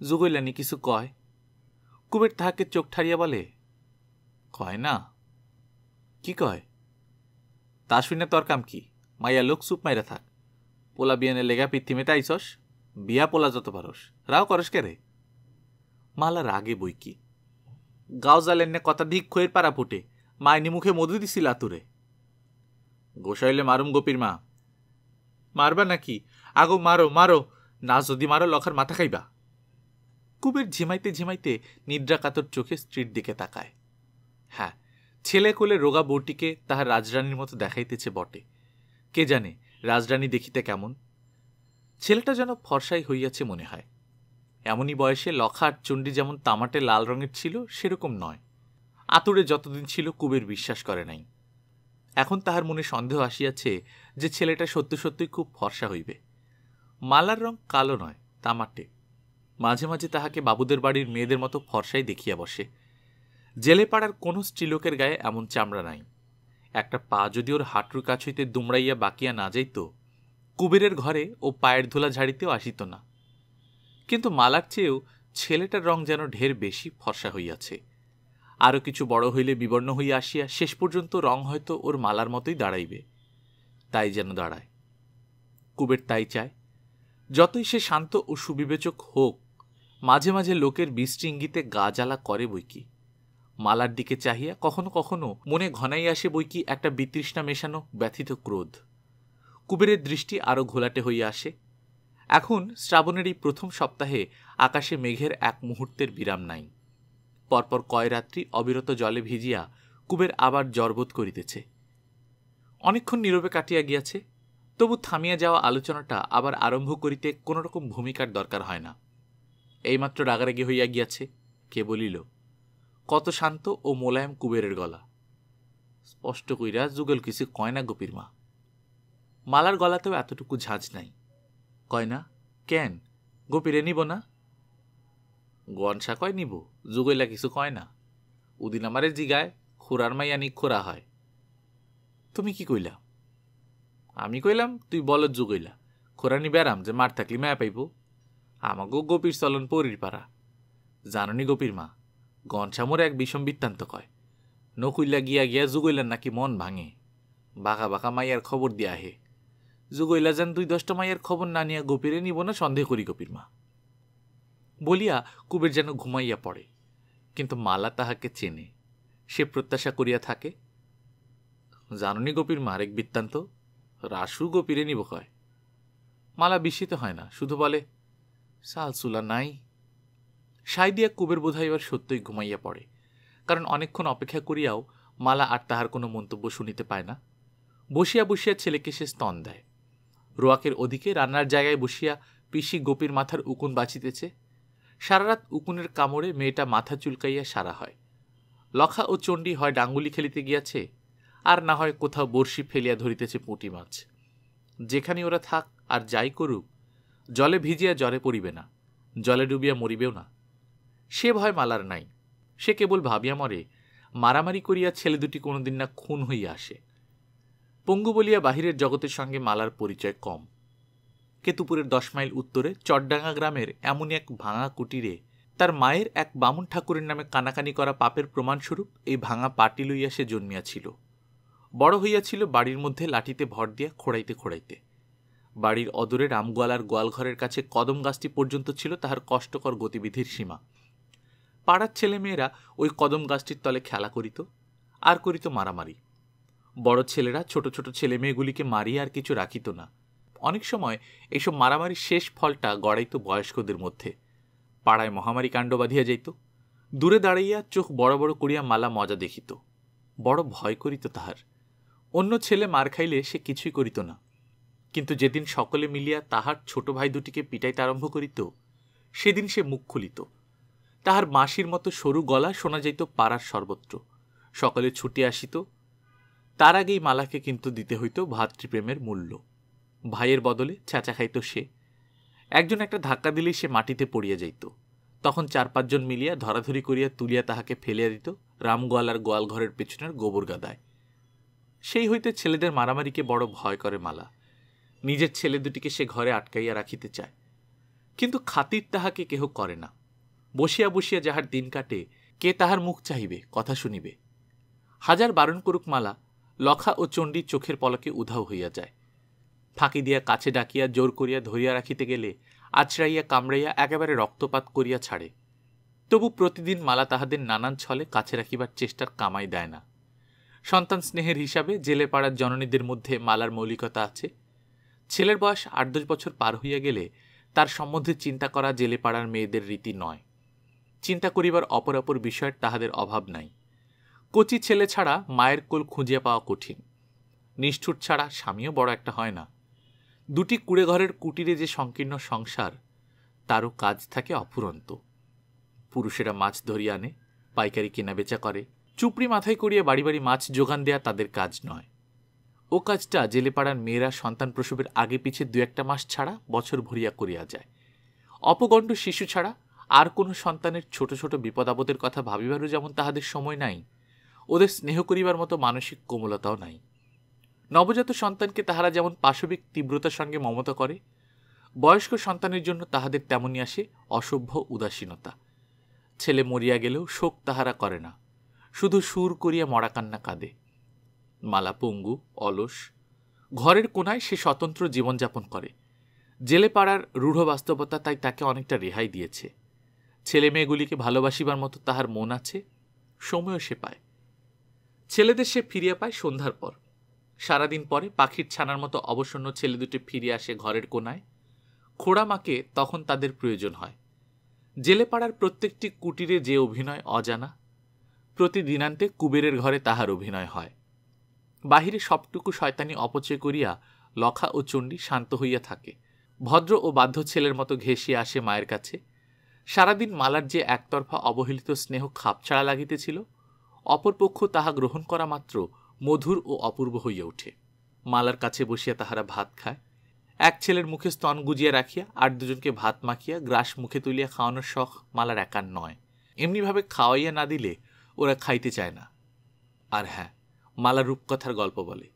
যুগৈলানি কিছু কয় কুবের তাহাকে চোখ ঠারিয়া বলে কয় না কি কয় তা শুনে তোর কাম কি মাইয়া লোক সুপ মাইরা থাক পোলা বিয়ানে লেগা পিথি মেটাইছস বিয়া পোলা যত পারস রাও করস কে রে মালা রাগে বই কি গাও জালেন না কথা ধিক খয়ের পাড়া ফুটে মায়নি মুখে মধু দিছিল আতুরে গোসাইলে মারুম গোপীর মা মারবা নাকি আগো মারো মারো না যদি মারো লখার মাথা খাইবা কুবের ঝিমাইতে ঝিমাইতে নিদ্রাকাতর চোখে স্ত্রীর দিকে তাকায় হ্যাঁ ছেলে কোলে রোগা বউটিকে তাহার রাজরানীর মতো দেখাইতেছে বটে কে জানে রাজরানী দেখিতে কেমন ছেলেটা যেন ফর্সাই হইয়াছে মনে হয় এমনই বয়সে লখার চণ্ডী যেমন তামাটে লাল রঙের ছিল সেরকম নয় আতুরে যতদিন ছিল কুবের বিশ্বাস করে নাই এখন তাহার মনে সন্দেহ আসিয়াছে যে ছেলেটা সত্যি সত্যই খুব ফর্সা হইবে মালার রং কালো নয় তামাটে মাঝে মাঝে তাহাকে বাবুদের বাড়ির মেয়েদের মতো ফর্সাই দেখিয়া বসে জেলে পাড়ার কোনো স্ত্রীলোকের গায়ে এমন চামড়া নাই একটা পা যদি ওর হাঁটুর কাছ হইতে দুমড়াইয়া বাকিয়া না যাইত কুবেরের ঘরে ও পায়ের ধুলা ঝাড়িতেও আসিত না কিন্তু মালার চেয়েও ছেলেটার রং যেন ঢের বেশি ফর্সা হইয়াছে আরও কিছু বড় হইলে বিবর্ণ হইয়া আসিয়া শেষ পর্যন্ত রং হয়তো ওর মালার মতোই দাঁড়াইবে তাই যেন দাঁড়ায় কুবের তাই চায় যতই সে শান্ত ও সুবিবেচক হোক মাঝে মাঝে লোকের বিশৃঙ্গিতে গা জ্বালা করে বইকি মালার দিকে চাহিয়া কখনো কখনো মনে ঘনাই আসে বইকি একটা বিতৃষ্ণা মেশানো ব্যথিত ক্রোধ কুবেরের দৃষ্টি আরও ঘোলাটে হইয়া আসে এখন শ্রাবণের এই প্রথম সপ্তাহে আকাশে মেঘের এক মুহূর্তের বিরাম নাই পরপর কয় রাত্রি অবিরত জলে ভিজিয়া কুবের আবার জরবোধ করিতেছে অনেকক্ষণ নীরবে কাটিয়া গিয়াছে তবু থামিয়া যাওয়া আলোচনাটা আবার আরম্ভ করিতে কোনো রকম ভূমিকার দরকার হয় না এইমাত্র রাগারাগি হইয়া গিয়াছে কে বলিল কত শান্ত ও মোলায়েম কুবেরের গলা স্পষ্ট কইরা যুগল কিছু কয় না গোপীর মা মালার গলাতেও এতটুকু ঝাঁজ নাই কয়না কেন গোপীরে নিব না গনসা কয় নিব যুগলা কিছু কয় না উদিন আমারে জিগায় খুরার মাইয়ানি খোরা হয় তুমি কি কইলা আমি কইলাম তুই বলত জু কইলা খোরানি ব্যারাম যে মার থাকলি মায়া পাইব আমাকেও গোপীর চলন পরির পাড়া জাননি গোপীর মা গনসামোর এক বিষম বৃত্তান্ত কয় নকুইলা গিয়া গিয়া জুগইলার নাকি মন ভাঙে বাঁকা বাঁকা মাইয়ার খবর দিয়া আহে জুগইলা যেন দুই দশটা মাইয়ার খবর না নিয়া গোপীরে নিব না সন্দেহ করি গোপীর মা বলিয়া কুবের যেন ঘুমাইয়া পড়ে কিন্তু মালা তাহাকে চেনে সে প্রত্যাশা করিয়া থাকে জাননী গোপীর মারেক বৃত্তান্ত রাসু গোপীরে নিব কয় মালা বিস্মিত হয় না শুধু বলে সুলা নাই সাই দিয়া কুবের বোধাইবার সত্যই ঘুমাইয়া পড়ে কারণ অনেকক্ষণ অপেক্ষা করিয়াও মালা আর তাহার কোনো মন্তব্য শুনিতে পায় না বসিয়া বসিয়া ছেলেকে সে স্তন দেয় রোয়াকের ওদিকে রান্নার জায়গায় বসিয়া পিসি গোপীর মাথার উকুন বাঁচিতেছে সারারাত উকুনের কামড়ে মেয়েটা মাথা চুলকাইয়া সারা হয় লখা ও চণ্ডী হয় ডাঙ্গুলি খেলিতে গিয়াছে আর না হয় কোথাও বড়শি ফেলিয়া ধরিতেছে পুঁটি মাছ যেখানে ওরা থাক আর যাই করুক জলে ভিজিয়া জ্বরে পড়িবে না জলে ডুবিয়া মরিবেও না সে ভয় মালার নাই সে কেবল ভাবিয়া মরে মারামারি করিয়া ছেলে দুটি কোনোদিন না খুন হইয়া আসে পঙ্গু বলিয়া বাহিরের জগতের সঙ্গে মালার পরিচয় কম কেতুপুরের দশ মাইল উত্তরে চটডাঙ্গা গ্রামের এমন এক ভাঙা কুটিরে তার মায়ের এক বামুন ঠাকুরের নামে কানাকানি করা পাপের প্রমাণস্বরূপ এই ভাঙা পাটি লইয়া সে জন্মিয়াছিল বড় হইয়াছিল বাড়ির মধ্যে লাঠিতে ভর দিয়া খোড়াইতে খোড়াইতে বাড়ির অদূরে রামগোয়ালার গোয়ালঘরের কাছে কদম গাছটি পর্যন্ত ছিল তাহার কষ্টকর গতিবিধির সীমা পাড়ার ছেলেমেয়েরা ওই কদম গাছটির তলে খেলা করিত আর করিত মারামারি বড় ছেলেরা ছোট ছোট ছেলে মেয়েগুলিকে মারিয়ে আর কিছু রাখিত না অনেক সময় এইসব মারামারির শেষ ফলটা গড়াইত বয়স্কদের মধ্যে পাড়ায় মহামারী কাণ্ড বাঁধিয়া যাইত দূরে দাঁড়াইয়া চোখ বড় বড় করিয়া মালা মজা দেখিত বড় ভয় করিত তাহার অন্য ছেলে মার খাইলে সে কিছুই করিত না কিন্তু যেদিন সকলে মিলিয়া তাহার ছোট ভাই দুটিকে পিটাইতে আরম্ভ করিত সেদিন সে মুখ খুলিত তাহার মাসির মতো সরু গলা শোনা যাইত পাড়ার সর্বত্র সকলে ছুটি আসিত তার আগেই মালাকে কিন্তু দিতে হইত ভাতৃপ্রেমের মূল্য ভাইয়ের বদলে চাচা খাইত সে একজন একটা ধাক্কা দিলেই সে মাটিতে পড়িয়া যাইত তখন চার পাঁচজন মিলিয়া ধরাধরি করিয়া তুলিয়া তাহাকে ফেলিয়া দিত রামগোয়ালার আর গোয়াল ঘরের পেছনের গোবর গাদায় সেই হইতে ছেলেদের মারামারিকে বড় ভয় করে মালা নিজের ছেলে দুটিকে সে ঘরে আটকাইয়া রাখিতে চায় কিন্তু খাতির তাহাকে কেহ করে না বসিয়া বসিয়া যাহার দিন কাটে কে তাহার মুখ চাহিবে কথা শুনিবে হাজার বারণ করুক মালা লখা ও চণ্ডীর চোখের পলকে উধাও হইয়া যায় ফাঁকি দিয়া কাছে ডাকিয়া জোর করিয়া ধরিয়া রাখিতে গেলে আছড়াইয়া কামড়াইয়া একেবারে রক্তপাত করিয়া ছাড়ে তবু প্রতিদিন মালা তাহাদের নানান ছলে কাছে রাখিবার চেষ্টার কামাই দেয় না সন্তান স্নেহের হিসাবে জেলে পাড়ার জননীদের মধ্যে মালার মৌলিকতা আছে ছেলের বয়স আট দশ বছর পার হইয়া গেলে তার সম্বন্ধে চিন্তা করা জেলে পাড়ার মেয়েদের রীতি নয় চিন্তা করিবার অপর অপর বিষয়ের তাহাদের অভাব নাই কচি ছেলে ছাড়া মায়ের কোল খুঁজিয়া পাওয়া কঠিন নিষ্ঠুর ছাড়া স্বামীও বড় একটা হয় না দুটি কুড়ে ঘরের কুটিরে যে সংকীর্ণ সংসার তারও কাজ থাকে অফুরন্ত পুরুষেরা মাছ ধরিয়া আনে পাইকারি কেনাবেচা করে চুপড়ি মাথায় করিয়ে বাড়ি বাড়ি মাছ যোগান দেয়া তাদের কাজ নয় ও কাজটা জেলে পাড়ার মেয়েরা সন্তান প্রসবের আগে পিছে দু একটা মাস ছাড়া বছর ভরিয়া করিয়া যায় অপগণ্ড শিশু ছাড়া আর কোনো সন্তানের ছোট ছোট বিপদ আপদের কথা ভাবিবারও যেমন তাহাদের সময় নাই ওদের স্নেহ করিবার মতো মানসিক কোমলতাও নাই নবজাত সন্তানকে তাহারা যেমন পাশবিক তীব্রতার সঙ্গে মমতা করে বয়স্ক সন্তানের জন্য তাহাদের তেমনই আসে অসভ্য উদাসীনতা ছেলে মরিয়া গেলেও শোক তাহারা করে না শুধু সুর করিয়া মরাকান্না কাঁদে মালা পঙ্গু অলস ঘরের কোনায় সে স্বতন্ত্র জীবনযাপন করে জেলে পাড়ার রূঢ় বাস্তবতা তাই তাকে অনেকটা রেহাই দিয়েছে ছেলে মেয়েগুলিকে ভালোবাসিবার মতো তাহার মন আছে সময়ও সে পায় ছেলেদের সে ফিরিয়া পায় সন্ধ্যার পর সারাদিন পরে পাখির ছানার মতো অবসন্ন ছেলে দুটি ফিরে আসে ঘরের কোনায় খোড়া মাকে তখন তাদের প্রয়োজন হয় জেলে পাড়ার প্রত্যেকটি কুটিরে যে অভিনয় অজানা প্রতি দিনান্তে কুবেরের ঘরে তাহার অভিনয় হয় বাহিরে সবটুকু শয়তানি অপচয় করিয়া লখা ও চণ্ডী শান্ত হইয়া থাকে ভদ্র ও বাধ্য ছেলের মতো ঘেঁষিয়া আসে মায়ের কাছে সারাদিন মালার যে একতরফা অবহেলিত স্নেহ খাপছাড়া লাগিতেছিল অপরপক্ষ তাহা গ্রহণ করা মাত্র মধুর ও অপূর্ব হইয়া ওঠে মালার কাছে বসিয়া তাহারা ভাত খায় এক ছেলের মুখে স্তন গুজিয়া রাখিয়া আর দুজনকে ভাত মাখিয়া গ্রাস মুখে তুলিয়া খাওয়ানোর শখ মালার একার নয় এমনিভাবে খাওয়াইয়া না দিলে ওরা খাইতে চায় না আর হ্যাঁ মালা রূপকথার গল্প বলে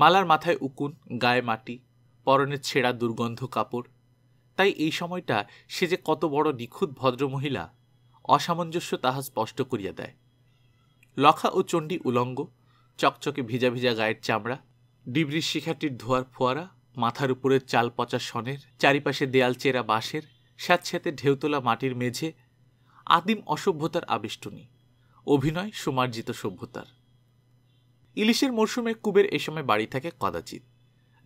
মালার মাথায় উকুন গায়ে মাটি পরনের ছেঁড়া দুর্গন্ধ কাপড় তাই এই সময়টা সে যে কত বড় নিখুঁত ভদ্রমহিলা অসামঞ্জস্য তাহা স্পষ্ট করিয়া দেয় লখা ও চণ্ডী উলঙ্গ চকচকে ভিজা ভিজা গায়ের চামড়া ডিবরির শিখাটির ধোয়ার ফোয়ারা মাথার উপরের চাল পচা সনের চারিপাশে দেয়াল চেরা বাঁশের স্যাঁতস্যাঁতে ঢেউ তোলা মাটির মেঝে আদিম অসভ্যতার আবিষ্টনী অভিনয় সমার্জিত সভ্যতার ইলিশের মরশুমে কুবের এ সময় বাড়ি থাকে কদাচিৎ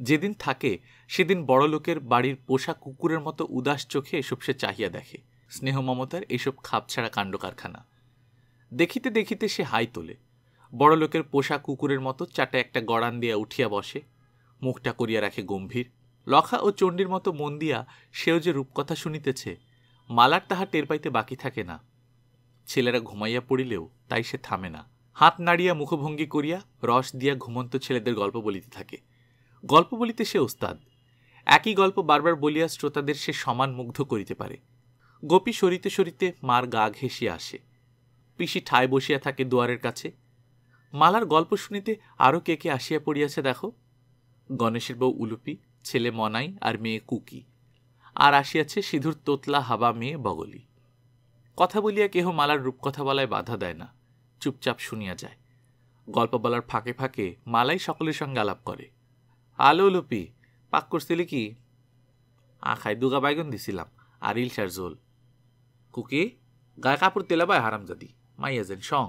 যেদিন থাকে সেদিন বড়লোকের বাড়ির পোষা কুকুরের মতো উদাস চোখে এসব সে চাহিয়া দেখে স্নেহ মমতার এসব খাপছাড়া কাণ্ড কারখানা দেখিতে দেখিতে সে হাই তোলে বড়লোকের পোষা কুকুরের মতো চাটা একটা গড়ান দিয়া উঠিয়া বসে মুখটা করিয়া রাখে গম্ভীর লখা ও চণ্ডীর মতো মন দিয়া সেও যে রূপকথা শুনিতেছে মালার তাহা টের পাইতে বাকি থাকে না ছেলেরা ঘুমাইয়া পড়িলেও তাই সে থামে না হাত নাড়িয়া মুখভঙ্গি করিয়া রস দিয়া ঘুমন্ত ছেলেদের গল্প বলিতে থাকে গল্প বলিতে সে ওস্তাদ একই গল্প বারবার বলিয়া শ্রোতাদের সে সমান মুগ্ধ করিতে পারে গোপী সরিতে সরিতে মার গা ঘেঁষিয়া আসে পিসি ঠায় বসিয়া থাকে দুয়ারের কাছে মালার গল্প শুনিতে আরও কে কে আসিয়া পড়িয়াছে দেখো গণেশের বউ উলুপি ছেলে মনাই আর মেয়ে কুকি আর আসিয়াছে সিধুর তোতলা হাবা মেয়ে বগলি কথা বলিয়া কেহ মালার রূপকথা বলায় বাধা দেয় না চুপচাপ শুনিয়া যায় গল্প বলার ফাঁকে ফাঁকে মালাই সকলের সঙ্গে আলাপ করে আলো লোপি পাক করছিলি কি আখাই দুগা বাইগন দিছিলাম আর ইলশার জোল কুকি গায়ে কাপড় তেলাবায় মাইয়া মাইয়াজেন সং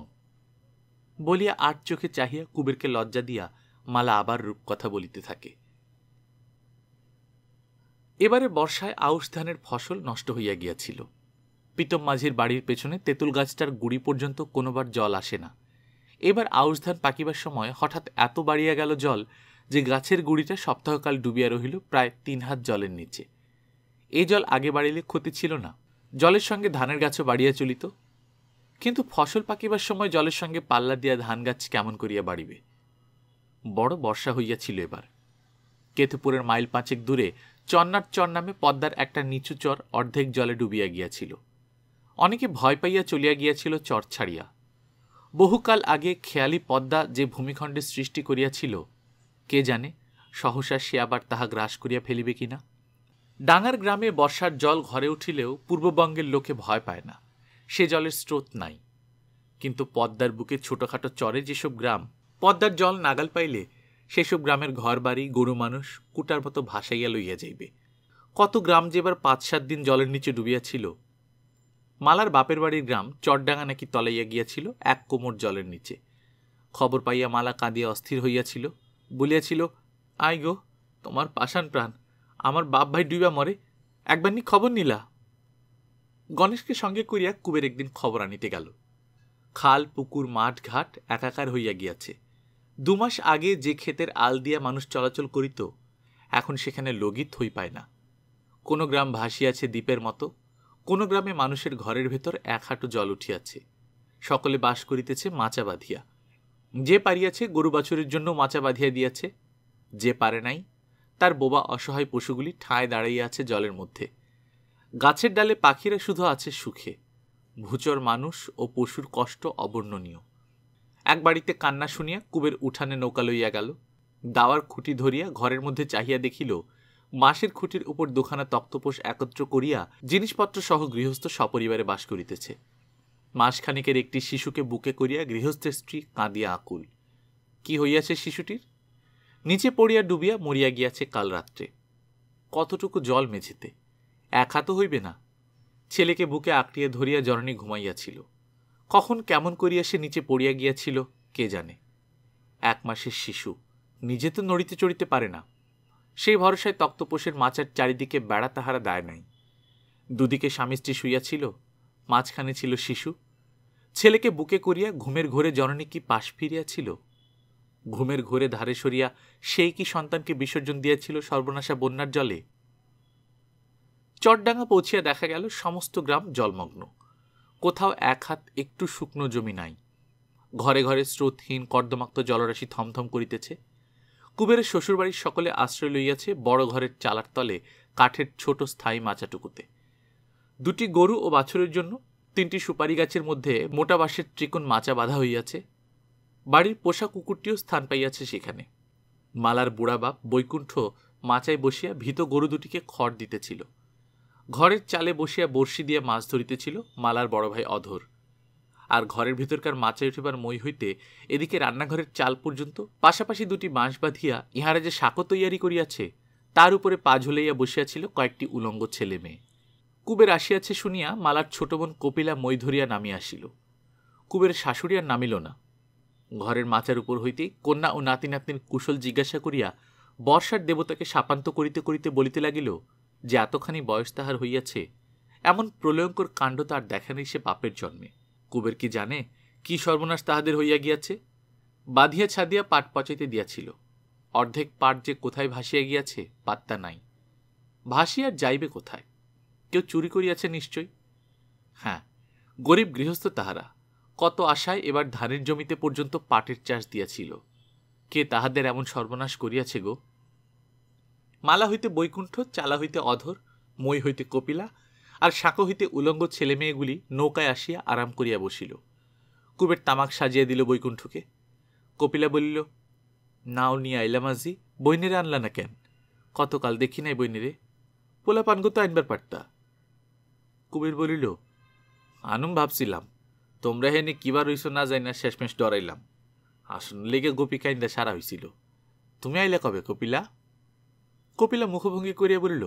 বলিয়া আট চোখে চাহিয়া কুবেরকে লজ্জা দিয়া মালা আবার রূপকথা বলিতে থাকে এবারে বর্ষায় আউশ ধানের ফসল নষ্ট হইয়া গিয়াছিল প্রীতম মাঝির বাড়ির পেছনে তেঁতুল গাছটার গুড়ি পর্যন্ত কোনোবার জল আসে না এবার আউশ ধান পাকিবার সময় হঠাৎ এত বাড়িয়া গেল জল যে গাছের গুড়িটা সপ্তাহকাল ডুবিয়া রহিল প্রায় তিন হাত জলের নিচে এই জল আগে বাড়িলে ক্ষতি ছিল না জলের সঙ্গে ধানের গাছও বাড়িয়া চলিত কিন্তু ফসল পাকিবার সময় জলের সঙ্গে পাল্লা দিয়া ধান গাছ কেমন করিয়া বাড়িবে বড় বর্ষা হইয়াছিল এবার কেতুপুরের মাইল পাঁচেক দূরে চন্নার চর নামে পদ্মার একটা নিচু চর অর্ধেক জলে ডুবিয়া গিয়াছিল অনেকে ভয় পাইয়া চলিয়া গিয়াছিল চর ছাড়িয়া বহুকাল আগে খেয়ালি পদ্মা যে ভূমিখণ্ডের সৃষ্টি করিয়াছিল কে জানে সহসা সে আবার তাহা গ্রাস করিয়া ফেলিবে কিনা ডাঙার গ্রামে বর্ষার জল ঘরে উঠিলেও পূর্ববঙ্গের লোকে ভয় পায় না সে জলের স্রোত নাই কিন্তু পদ্মার বুকে ছোটখাটো চরে যেসব গ্রাম পদ্মার জল নাগাল পাইলে সেসব গ্রামের ঘর বাড়ি গরু মানুষ কুটার মতো ভাসাইয়া লইয়া যাইবে কত গ্রাম যেবার পাঁচ সাত দিন জলের নিচে ডুবিয়াছিল মালার বাপের বাড়ির গ্রাম চটডাঙ্গা নাকি তলাইয়া গিয়াছিল এক কোমর জলের নিচে খবর পাইয়া মালা কাঁদিয়া অস্থির হইয়াছিল বলিয়াছিল আই গো তোমার পাষাণ প্রাণ আমার বাপ ভাই ডুইবা মরে একবার নি খবর নিলা গণেশকে সঙ্গে করিয়া কুবের একদিন খবর আনিতে গেল খাল পুকুর মাঠ ঘাট একাকার হইয়া গিয়াছে দুমাস আগে যে ক্ষেতের আল দিয়া মানুষ চলাচল করিত এখন সেখানে লগিত হই পায় না কোনো গ্রাম ভাসিয়াছে দ্বীপের মতো কোনো গ্রামে মানুষের ঘরের ভেতর এক হাঁটু জল উঠিয়াছে সকলে বাস করিতেছে মাচা বাঁধিয়া যে পারিয়াছে গরু বাছুরের জন্য মাচা বাঁধিয়া দিয়াছে যে পারে নাই তার বোবা অসহায় পশুগুলি ঠায় দাঁড়াইয়া আছে জলের মধ্যে গাছের ডালে পাখিরা শুধু আছে সুখে ভূচর মানুষ ও পশুর কষ্ট অবর্ণনীয় এক বাড়িতে কান্না শুনিয়া কুবের উঠানে নৌকা লইয়া গেল দাওয়ার খুঁটি ধরিয়া ঘরের মধ্যে চাহিয়া দেখিল মাসের খুঁটির উপর দুখানা তক্তপোষ একত্র করিয়া জিনিসপত্র সহ গৃহস্থ সপরিবারে বাস করিতেছে মাসখানেকের একটি শিশুকে বুকে করিয়া গৃহস্থের স্ত্রী কাঁদিয়া আকুল কি হইয়াছে শিশুটির নিচে পড়িয়া ডুবিয়া মরিয়া গিয়াছে কাল রাত্রে কতটুকু জল মেঝেতে এক হাতও হইবে না ছেলেকে বুকে আঁকড়িয়া ধরিয়া জননী ঘুমাইয়াছিল কখন কেমন করিয়া সে নিচে পড়িয়া গিয়াছিল কে জানে এক মাসের শিশু নিজে তো নড়িতে চড়িতে পারে না সেই ভরসায় তক্তপোষের মাচার চারিদিকে বেড়া তাহারা দায় নাই দুদিকে স্বামী স্ত্রী শুইয়াছিল মাঝখানে ছিল শিশু ছেলেকে বুকে করিয়া ঘুমের ঘোরে জননী কি পাশ ফিরিয়াছিল ঘুমের ঘোরে ধারে সরিয়া সেই কি সন্তানকে বিসর্জন দিয়াছিল সর্বনাশা বন্যার জলে চটডাঙ্গা পৌঁছিয়া দেখা গেল সমস্ত গ্রাম জলমগ্ন কোথাও এক হাত একটু শুকনো জমি নাই ঘরে ঘরে স্রোতহীন কর্দমাক্ত জলরাশি থমথম করিতেছে কুবেরের শ্বশুরবাড়ির সকলে আশ্রয় লইয়াছে বড় ঘরের চালার তলে কাঠের ছোট স্থায়ী মাচাটুকুতে দুটি গরু ও বাছুরের জন্য তিনটি সুপারি গাছের মধ্যে মোটা বাঁশের ত্রিকোণ মাচা বাঁধা হইয়াছে বাড়ির পোষা কুকুরটিও স্থান পাইয়াছে সেখানে মালার বুড়াবাপ বৈকুণ্ঠ মাচায় বসিয়া ভীত গরু দুটিকে খড় দিতেছিল ঘরের চালে বসিয়া বর্ষি দিয়ে মাছ ধরিতেছিল মালার বড় ভাই অধর আর ঘরের ভিতরকার মাচে উঠিবার মই হইতে এদিকে রান্নাঘরের চাল পর্যন্ত পাশাপাশি দুটি বাঁশ বাঁধিয়া ইহারা যে শাকো তৈয়ারি করিয়াছে তার উপরে পা ঝুলাইয়া বসিয়াছিল কয়েকটি উলঙ্গ ছেলে মেয়ে কুবের আসিয়াছে শুনিয়া মালার ছোট বোন কপিলা মই ধরিয়া নামিয়া আসিল কুবের শাশুড়ি আর নামিল না ঘরের মাচার উপর হইতে কন্যা ও নাতি নাতনির কুশল জিজ্ঞাসা করিয়া বর্ষার দেবতাকে সাপান্ত করিতে করিতে বলিতে লাগিল যে এতখানি বয়স তাহার হইয়াছে এমন প্রলয়ঙ্কর কাণ্ড তার দেখা নেই সে বাপের জন্মে কুবের কি জানে কি সর্বনাশ তাহাদের হইয়া গিয়াছে বাঁধিয়া ছাদিয়া পাট পচাইতে দিয়াছিল অর্ধেক পাট যে কোথায় ভাসিয়া গিয়াছে পাত্তা নাই ভাসিয়া যাইবে কোথায় কেউ চুরি করিয়াছে নিশ্চয় হ্যাঁ গরিব গৃহস্থ তাহারা কত আশায় এবার ধানের জমিতে পর্যন্ত পাটের চাষ দিয়াছিল কে তাহাদের এমন সর্বনাশ করিয়াছে গো মালা হইতে বৈকুণ্ঠ চালা হইতে অধর মই হইতে কপিলা আর শাঁখো হইতে উলঙ্গ ছেলেমেয়েগুলি নৌকায় আসিয়া আরাম করিয়া বসিল কুবের তামাক সাজিয়া দিল বৈকুণ্ঠকে কপিলা বলিল নাও নিয়ে আইলাম আজি বইনেরে আনলা না কেন কতকাল দেখি নাই বইনেরে পোলা পানগো তো আনবার পারতা কুবের বলিল আনুম ভাবছিলাম তোমরা হেনে কিবার হইছ না যাই না শেষমেশ ডরাইলাম আসন লেগে গোপী কাইন্দা সারা হইছিল তুমি আইলে কবে কপিলা কপিলা মুখভঙ্গি করিয়া বলিল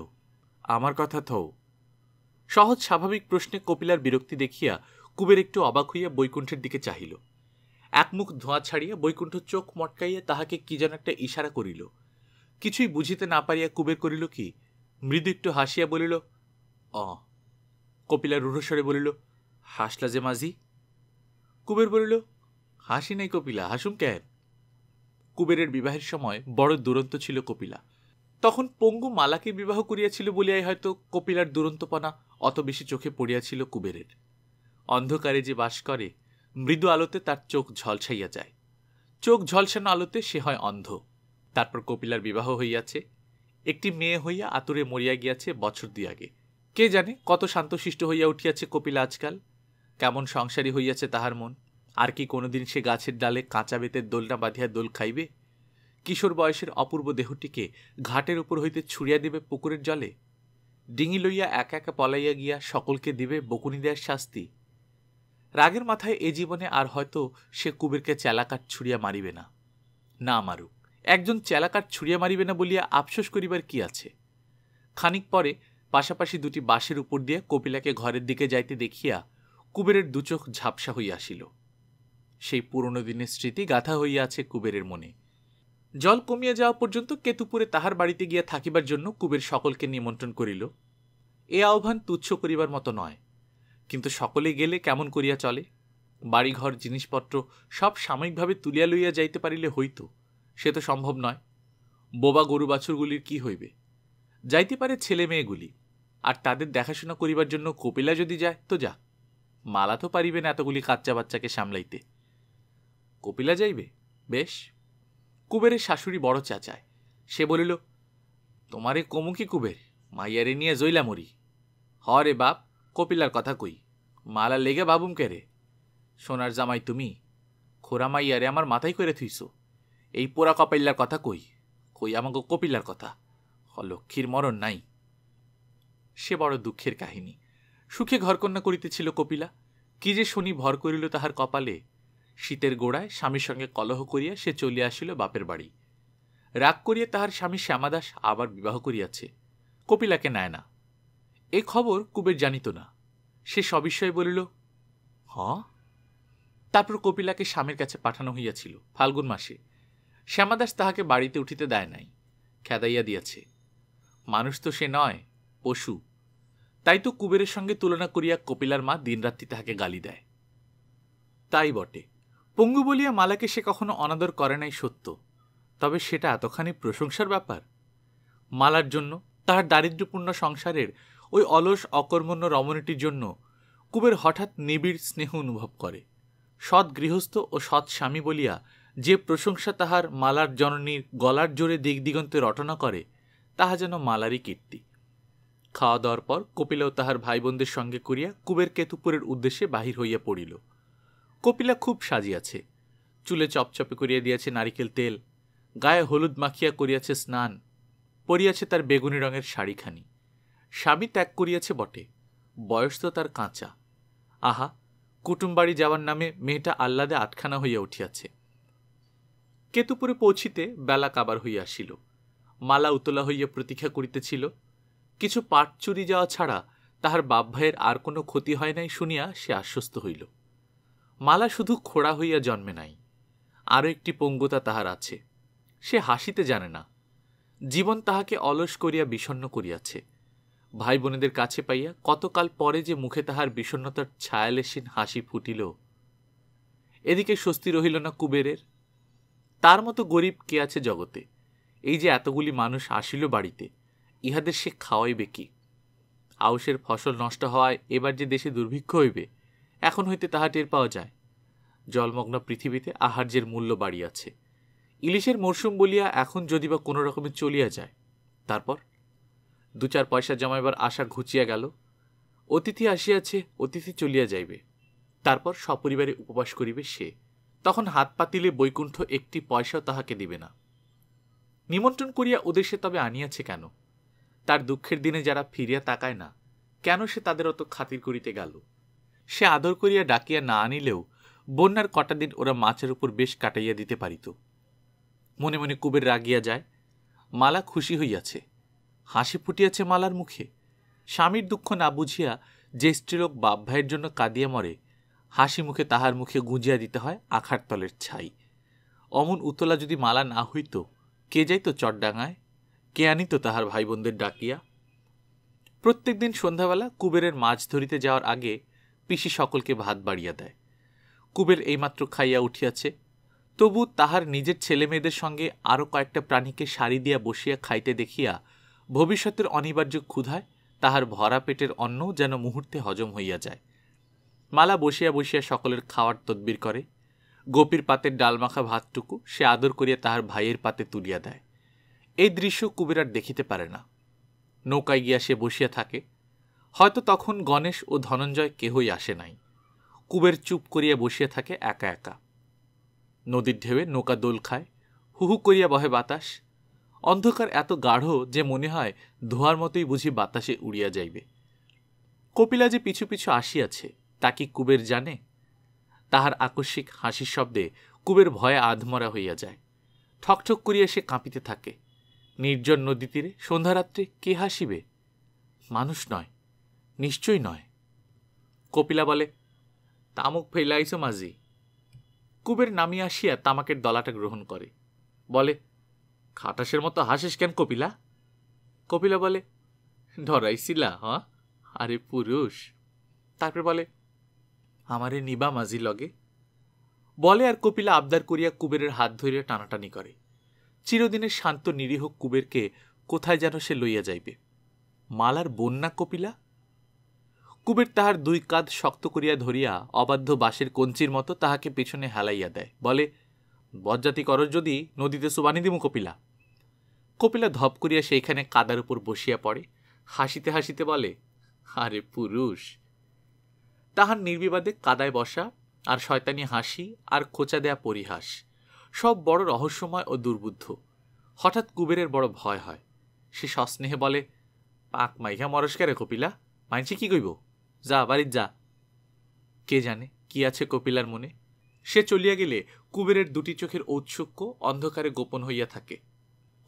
আমার কথা থও সহজ স্বাভাবিক প্রশ্নে কপিলার বিরক্তি দেখিয়া কুবের একটু অবাক হইয়া বৈকুণ্ঠের দিকে চাহিল এক মুখ ধোঁয়া ছাড়িয়া বৈকুণ্ঠ চোখ মটকাইয়া তাহাকে কি যেন একটা ইশারা করিল কিছুই বুঝিতে না পারিয়া কুবের করিল কি মৃদু একটু হাসিয়া বলিল অ কপিলা রূঢ়স্বরে বলিল হাসলা যে মাঝি কুবের বলিল হাসি নাই কপিলা হাসুম কেন কুবেরের বিবাহের সময় বড় দুরন্ত ছিল কপিলা তখন পঙ্গু মালাকে বিবাহ করিয়াছিল বলিয়াই হয়তো কপিলার দুরন্তপনা অত বেশি চোখে পড়িয়াছিল কুবেরের অন্ধকারে যে বাস করে মৃদু আলোতে তার চোখ ঝলসাইয়া যায় চোখ ঝলসানো আলোতে সে হয় অন্ধ তারপর কপিলার বিবাহ হইয়াছে একটি মেয়ে হইয়া আতুরে মরিয়া গিয়াছে বছর দুই আগে কে জানে কত শান্তশিষ্ট হইয়া উঠিয়াছে কপিলা আজকাল কেমন সংসারী হইয়াছে তাহার মন আর কি কোনোদিন সে গাছের ডালে কাঁচা বেতের দোলনা বাঁধিয়া দোল খাইবে কিশোর বয়সের অপূর্ব দেহটিকে ঘাটের উপর হইতে ছুঁড়িয়া দিবে পুকুরের জলে ডিঙি লইয়া একা একা পলাইয়া গিয়া সকলকে দিবে বকুনি দেয়ার শাস্তি রাগের মাথায় এ জীবনে আর হয়তো সে কুবেরকে চেলাকাঠ ছুঁড়িয়া মারিবে না না মারুক একজন চেলাকাঠ ছুঁড়িয়া মারিবে না বলিয়া আফসোস করিবার কি আছে খানিক পরে পাশাপাশি দুটি বাঁশের উপর দিয়ে কপিলাকে ঘরের দিকে যাইতে দেখিয়া কুবেরের দুচোখ ঝাপসা হইয়া আসিল সেই পুরনো দিনের স্মৃতি গাথা হইয়া আছে কুবেরের মনে জল কমিয়া যাওয়া পর্যন্ত কেতুপুরে তাহার বাড়িতে গিয়া থাকিবার জন্য কুবের সকলকে নিমন্ত্রণ করিল এ আহ্বান তুচ্ছ করিবার মতো নয় কিন্তু সকলে গেলে কেমন করিয়া চলে বাড়িঘর জিনিসপত্র সব সাময়িকভাবে তুলিয়া লইয়া যাইতে পারিলে হইত সে তো সম্ভব নয় বোবা গরু বাছুরগুলির কি হইবে যাইতে পারে ছেলে মেয়েগুলি আর তাদের দেখাশোনা করিবার জন্য কপিলা যদি যায় তো যা মালা তো পারিবেন এতগুলি কাচ্চা বাচ্চাকে সামলাইতে কপিলা যাইবে বেশ কুবেরের শাশুড়ি বড় চাচায় সে বলিল তোমারে কমুকি কুবের মাইয়ারে নিয়ে জইলা মরি হ রে বাপ কপিলার কথা কই মালা লেগে বাবুম কেরে সোনার জামাই তুমি খোরা মাইয়ারে আমার মাথায় করে থুইছো এই পোড়া কপাইল্লার কথা কই কই আমাকে কপিলার কথা হ লক্ষ্মীর মরণ নাই সে বড় দুঃখের কাহিনী সুখে ঘরকন্যা করিতেছিল কপিলা কি যে শনি ভর করিল তাহার কপালে শীতের গোড়ায় স্বামীর সঙ্গে কলহ করিয়া সে চলিয়া আসিল বাপের বাড়ি রাগ করিয়া তাহার স্বামী শ্যামাদাস আবার বিবাহ করিয়াছে কপিলাকে নেয় না এ খবর কুবের জানিত না সে সবিস্ময়ে বলিল হ হ্যাঁ? তারপর কপিলাকে স্বামীর কাছে পাঠানো হইয়াছিল ফাল্গুন মাসে শ্যামাদাস তাহাকে বাড়িতে উঠিতে দেয় নাই খেদাইয়া দিয়াছে মানুষ তো সে নয় পশু তাই তো কুবেরের সঙ্গে তুলনা করিয়া কপিলার মা দিনরাত্রি তাহাকে গালি দেয় তাই বটে পঙ্গু বলিয়া মালাকে সে কখনো অনাদর করে নাই সত্য তবে সেটা এতখানি প্রশংসার ব্যাপার মালার জন্য তাহার দারিদ্র্যপূর্ণ সংসারের ওই অলস অকর্মণ্য রমণীটির জন্য কুবের হঠাৎ নিবিড় স্নেহ অনুভব করে সৎ গৃহস্থ ও সৎ স্বামী বলিয়া যে প্রশংসা তাহার মালার জননীর গলার জোরে দিগন্তে রটনা করে তাহা যেন মালারই কীর্তি খাওয়া দাওয়ার পর কপিলেও তাহার ভাই সঙ্গে করিয়া কুবের কেতুপুরের উদ্দেশ্যে বাহির হইয়া পড়িল কপিলা খুব সাজিয়াছে চুলে চপচপে করিয়া দিয়াছে নারিকেল তেল গায়ে হলুদ মাখিয়া করিয়াছে স্নান পরিয়াছে তার বেগুনি রঙের শাড়িখানি স্বামী ত্যাগ করিয়াছে বটে বয়স তো তার কাঁচা আহা কুটুমবাড়ি যাওয়ার নামে মেয়েটা আহ্লাদে আটখানা হইয়া উঠিয়াছে কেতুপুরে পৌঁছিতে বেলা কাবার হইয়া আসিল মালা উতলা হইয়া প্রতীক্ষা করিতেছিল কিছু পাট চুরি যাওয়া ছাড়া তাহার বাপ ভাইয়ের আর কোনো ক্ষতি হয় নাই শুনিয়া সে আশ্বস্ত হইল মালা শুধু খোড়া হইয়া জন্মে নাই আরও একটি পঙ্গুতা তাহার আছে সে হাসিতে জানে না জীবন তাহাকে অলস করিয়া বিষণ্ন করিয়াছে ভাই বোনেদের কাছে পাইয়া কতকাল পরে যে মুখে তাহার বিষণ্নতার ছায়ালেসীন হাসি ফুটিল এদিকে স্বস্তি রহিল না কুবেরের তার মতো গরিব কে আছে জগতে এই যে এতগুলি মানুষ আসিল বাড়িতে ইহাদের সে খাওয়াইবে কি আউসের ফসল নষ্ট হওয়ায় এবার যে দেশে দুর্ভিক্ষ হইবে এখন হইতে তাহা টের পাওয়া যায় জলমগ্ন পৃথিবীতে আহার্যের মূল্য বাড়িয়াছে ইলিশের মরশুম বলিয়া এখন যদি বা কোনো রকমে চলিয়া যায় তারপর দু চার পয়সা জমাইবার আশা ঘুচিয়া গেল অতিথি আসিয়াছে অতিথি চলিয়া যাইবে তারপর সপরিবারে উপবাস করিবে সে তখন হাত পাতিলে বৈকুণ্ঠ একটি পয়সাও তাহাকে দিবে না নিমন্ত্রণ করিয়া ওদের সে তবে আনিয়াছে কেন তার দুঃখের দিনে যারা ফিরিয়া তাকায় না কেন সে তাদের অত খাতির করিতে গেল সে আদর করিয়া ডাকিয়া না আনিলেও বন্যার কটা দিন ওরা মাছের উপর বেশ কাটাইয়া দিতে পারিত মনে মনে কুবের রাগিয়া যায় মালা খুশি হইয়াছে হাসি ফুটিয়াছে মালার মুখে স্বামীর দুঃখ না বুঝিয়া যে স্ত্রীলোক বাপ ভাইয়ের জন্য কাঁদিয়া মরে হাসি মুখে তাহার মুখে গুঁজিয়া দিতে হয় আখার তলের ছাই অমন উতলা যদি মালা না হইত কে যাইত চটডাঙায় কে আনিত তাহার ভাই বোনদের ডাকিয়া প্রত্যেক দিন সন্ধ্যাবেলা কুবেরের মাছ ধরিতে যাওয়ার আগে পিসি সকলকে ভাত বাড়িয়া দেয় কুবের এইমাত্র খাইয়া উঠিয়াছে তবু তাহার নিজের ছেলেমেয়েদের সঙ্গে আরও কয়েকটা প্রাণীকে সারি দিয়া বসিয়া খাইতে দেখিয়া ভবিষ্যতের অনিবার্য ক্ষুধায় তাহার ভরা পেটের অন্ন যেন মুহূর্তে হজম হইয়া যায় মালা বসিয়া বসিয়া সকলের খাওয়ার তদবির করে গোপীর পাতের ডালমাখা ভাতটুকু সে আদর করিয়া তাহার ভাইয়ের পাতে তুলিয়া দেয় এই দৃশ্য কুবের আর দেখিতে পারে না নৌকায় গিয়া সে বসিয়া থাকে হয়তো তখন গণেশ ও ধনঞ্জয় কেহই আসে নাই কুবের চুপ করিয়া বসিয়া থাকে একা একা নদীর ঢেউয়ে নৌকা দোল খায় হুহু করিয়া বহে বাতাস অন্ধকার এত গাঢ় যে মনে হয় ধোয়ার মতোই বুঝি বাতাসে উড়িয়া যাইবে কপিলা যে পিছু পিছু আসিয়াছে তা কি কুবের জানে তাহার আকস্মিক হাসির শব্দে কুবের ভয়ে আধমরা হইয়া যায় ঠকঠক করিয়া সে কাঁপিতে থাকে নির্জন নদী তীরে সন্ধ্যারাত্রে কে হাসিবে মানুষ নয় নিশ্চয়ই নয় কপিলা বলে তামুক ফেলাইছ মাঝি কুবের নামি আসিয়া তামাকের দলাটা গ্রহণ করে বলে খাটাসের মতো হাসিস কেন কপিলা কপিলা বলে ধরাইছিলা হ হ্যাঁ? আরে পুরুষ তারপরে বলে আমারে নিবা মাঝি লগে বলে আর কপিলা আবদার করিয়া কুবেরের হাত ধরিয়া টানাটানি করে চিরদিনের শান্ত নিরীহ কুবেরকে কোথায় যেন সে লইয়া যাইবে মালার বন্যা কপিলা কুবের তাহার দুই কাঁধ শক্ত করিয়া ধরিয়া অবাধ্য বাঁশের কঞ্চির মতো তাহাকে পেছনে হেলাইয়া দেয় বলে বজ্জাতি কর যদি নদীতে সুবানি দিব কপিলা কপিলা ধপ করিয়া সেইখানে কাদার উপর বসিয়া পড়ে হাসিতে হাসিতে বলে আরে পুরুষ তাহার নির্বিবাদে কাদায় বসা আর শয়তানি হাসি আর খোঁচা দেয়া পরিহাস সব বড় রহস্যময় ও দুর্বুদ্ধ হঠাৎ কুবেরের বড় ভয় হয় সে সস্নেহে বলে পাক মাইঘা মরস্কারে কপিলা মাইছি কি কইব যা বাড়ির যা কে জানে কি আছে কপিলার মনে সে চলিয়া গেলে কুবেরের দুটি চোখের ঔৎসুক্য অন্ধকারে গোপন হইয়া থাকে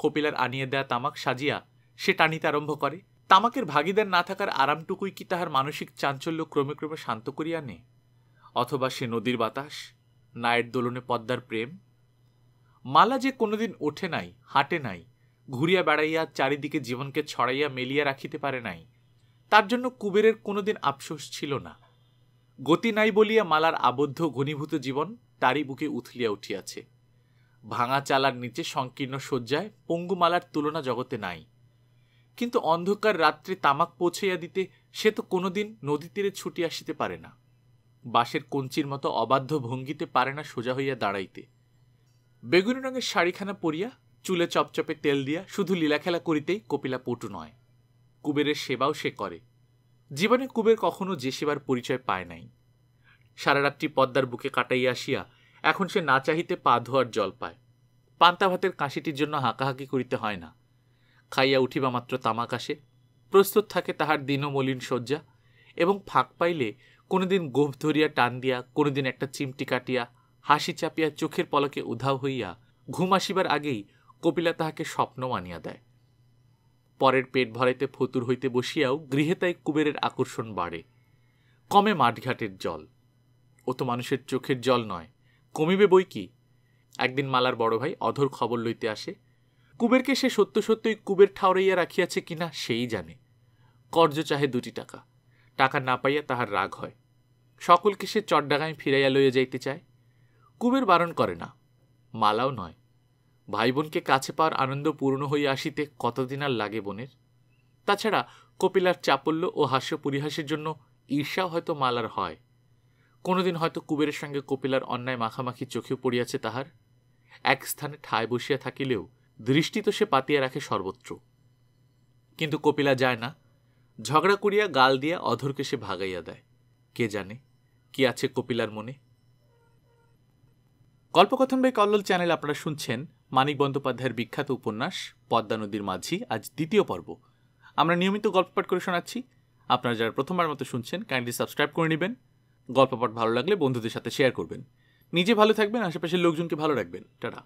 কপিলার আনিয়ে দেয়া তামাক সাজিয়া সে টানিতে আরম্ভ করে তামাকের ভাগিদার না থাকার আরামটুকুই কি তাহার মানসিক চাঞ্চল্য ক্রমে ক্রমে শান্ত করিয়া আনে অথবা সে নদীর বাতাস নায়ের দোলনে পদ্মার প্রেম মালা যে কোনোদিন ওঠে নাই হাঁটে নাই ঘুরিয়া বেড়াইয়া চারিদিকে জীবনকে ছড়াইয়া মেলিয়া রাখিতে পারে নাই তার জন্য কুবেরের কোনোদিন আফসোস ছিল না গতি নাই বলিয়া মালার আবদ্ধ ঘনীভূত জীবন তারই বুকে উথলিয়া উঠিয়াছে ভাঙা চালার নিচে সংকীর্ণ শয্যায় পঙ্গুমালার তুলনা জগতে নাই কিন্তু অন্ধকার রাত্রে তামাক পৌঁছাইয়া দিতে সে তো কোনোদিন নদী তীরে ছুটি আসিতে পারে না বাঁশের কঞ্চির মতো অবাধ্য ভঙ্গিতে পারে না সোজা হইয়া দাঁড়াইতে বেগুনি রঙের শাড়িখানা পরিয়া চুলে চপচপে তেল দিয়া শুধু লীলাখেলা করিতেই কপিলা পটু নয় কুবেরের সেবাও সে করে জীবনে কুবের কখনো যে সেবার পরিচয় পায় নাই সারারাত্রি পদ্মার বুকে কাটাইয়া আসিয়া এখন সে না চাহিতে পা ধোয়ার জল পায় পান্তা ভাতের কাঁশিটির জন্য হাঁকাহাঁকি করিতে হয় না খাইয়া উঠিবা মাত্র তামাক আসে প্রস্তুত থাকে তাহার দিনমলিন শয্যা এবং ফাঁক পাইলে কোনোদিন গোভ ধরিয়া টান দিয়া কোনোদিন একটা চিমটি কাটিয়া হাসি চাপিয়া চোখের পলকে উধাও হইয়া ঘুম আসিবার আগেই কপিলা তাহাকে স্বপ্ন মানিয়া দেয় পরের পেট ভরাইতে ফতুর হইতে বসিয়াও গৃহে তাই কুবেরের আকর্ষণ বাড়ে কমে মাঠঘাটের জল ও তো মানুষের চোখের জল নয় কমিবে বই কি একদিন মালার বড় ভাই অধর খবর লইতে আসে কুবেরকে সে সত্য সত্যই কুবের ঠাউরাইয়া রাখিয়াছে কিনা সেই জানে কর্য চাহে দুটি টাকা টাকা না পাইয়া তাহার রাগ হয় সকলকে সে চটডাঙায় ফিরাইয়া লইয়া যাইতে চায় কুবের বারণ করে না মালাও নয় ভাই বোনকে কাছে পাওয়ার আনন্দ পূর্ণ হয়ে আসিতে কতদিন আর লাগে বোনের তাছাড়া কপিলার চাপল্য ও হাস্য পরিহাসের জন্য ঈর্ষা হয়তো মালার হয় কোনোদিন হয়তো কুবেরের সঙ্গে কপিলার অন্যায় মাখামাখি চোখেও পড়িয়াছে তাহার এক স্থানে ঠায় বসিয়া থাকিলেও দৃষ্টি তো সে পাতিয়া রাখে সর্বত্র কিন্তু কপিলা যায় না ঝগড়া করিয়া গাল দিয়া অধরকে সে ভাগাইয়া দেয় কে জানে কি আছে কপিলার মনে গল্পকথন বাই কল্লোল চ্যানেল আপনারা শুনছেন মানিক বন্দ্যোপাধ্যায়ের বিখ্যাত উপন্যাস পদ্মা নদীর মাঝি আজ দ্বিতীয় পর্ব আমরা নিয়মিত গল্প পাঠ করে শোনাচ্ছি আপনারা যারা প্রথমবার মতো শুনছেন কাইন্ডলি সাবস্ক্রাইব করে নেবেন গল্প পাঠ ভালো লাগলে বন্ধুদের সাথে শেয়ার করবেন নিজে ভালো থাকবেন আশেপাশের লোকজনকে ভালো রাখবেন টাটা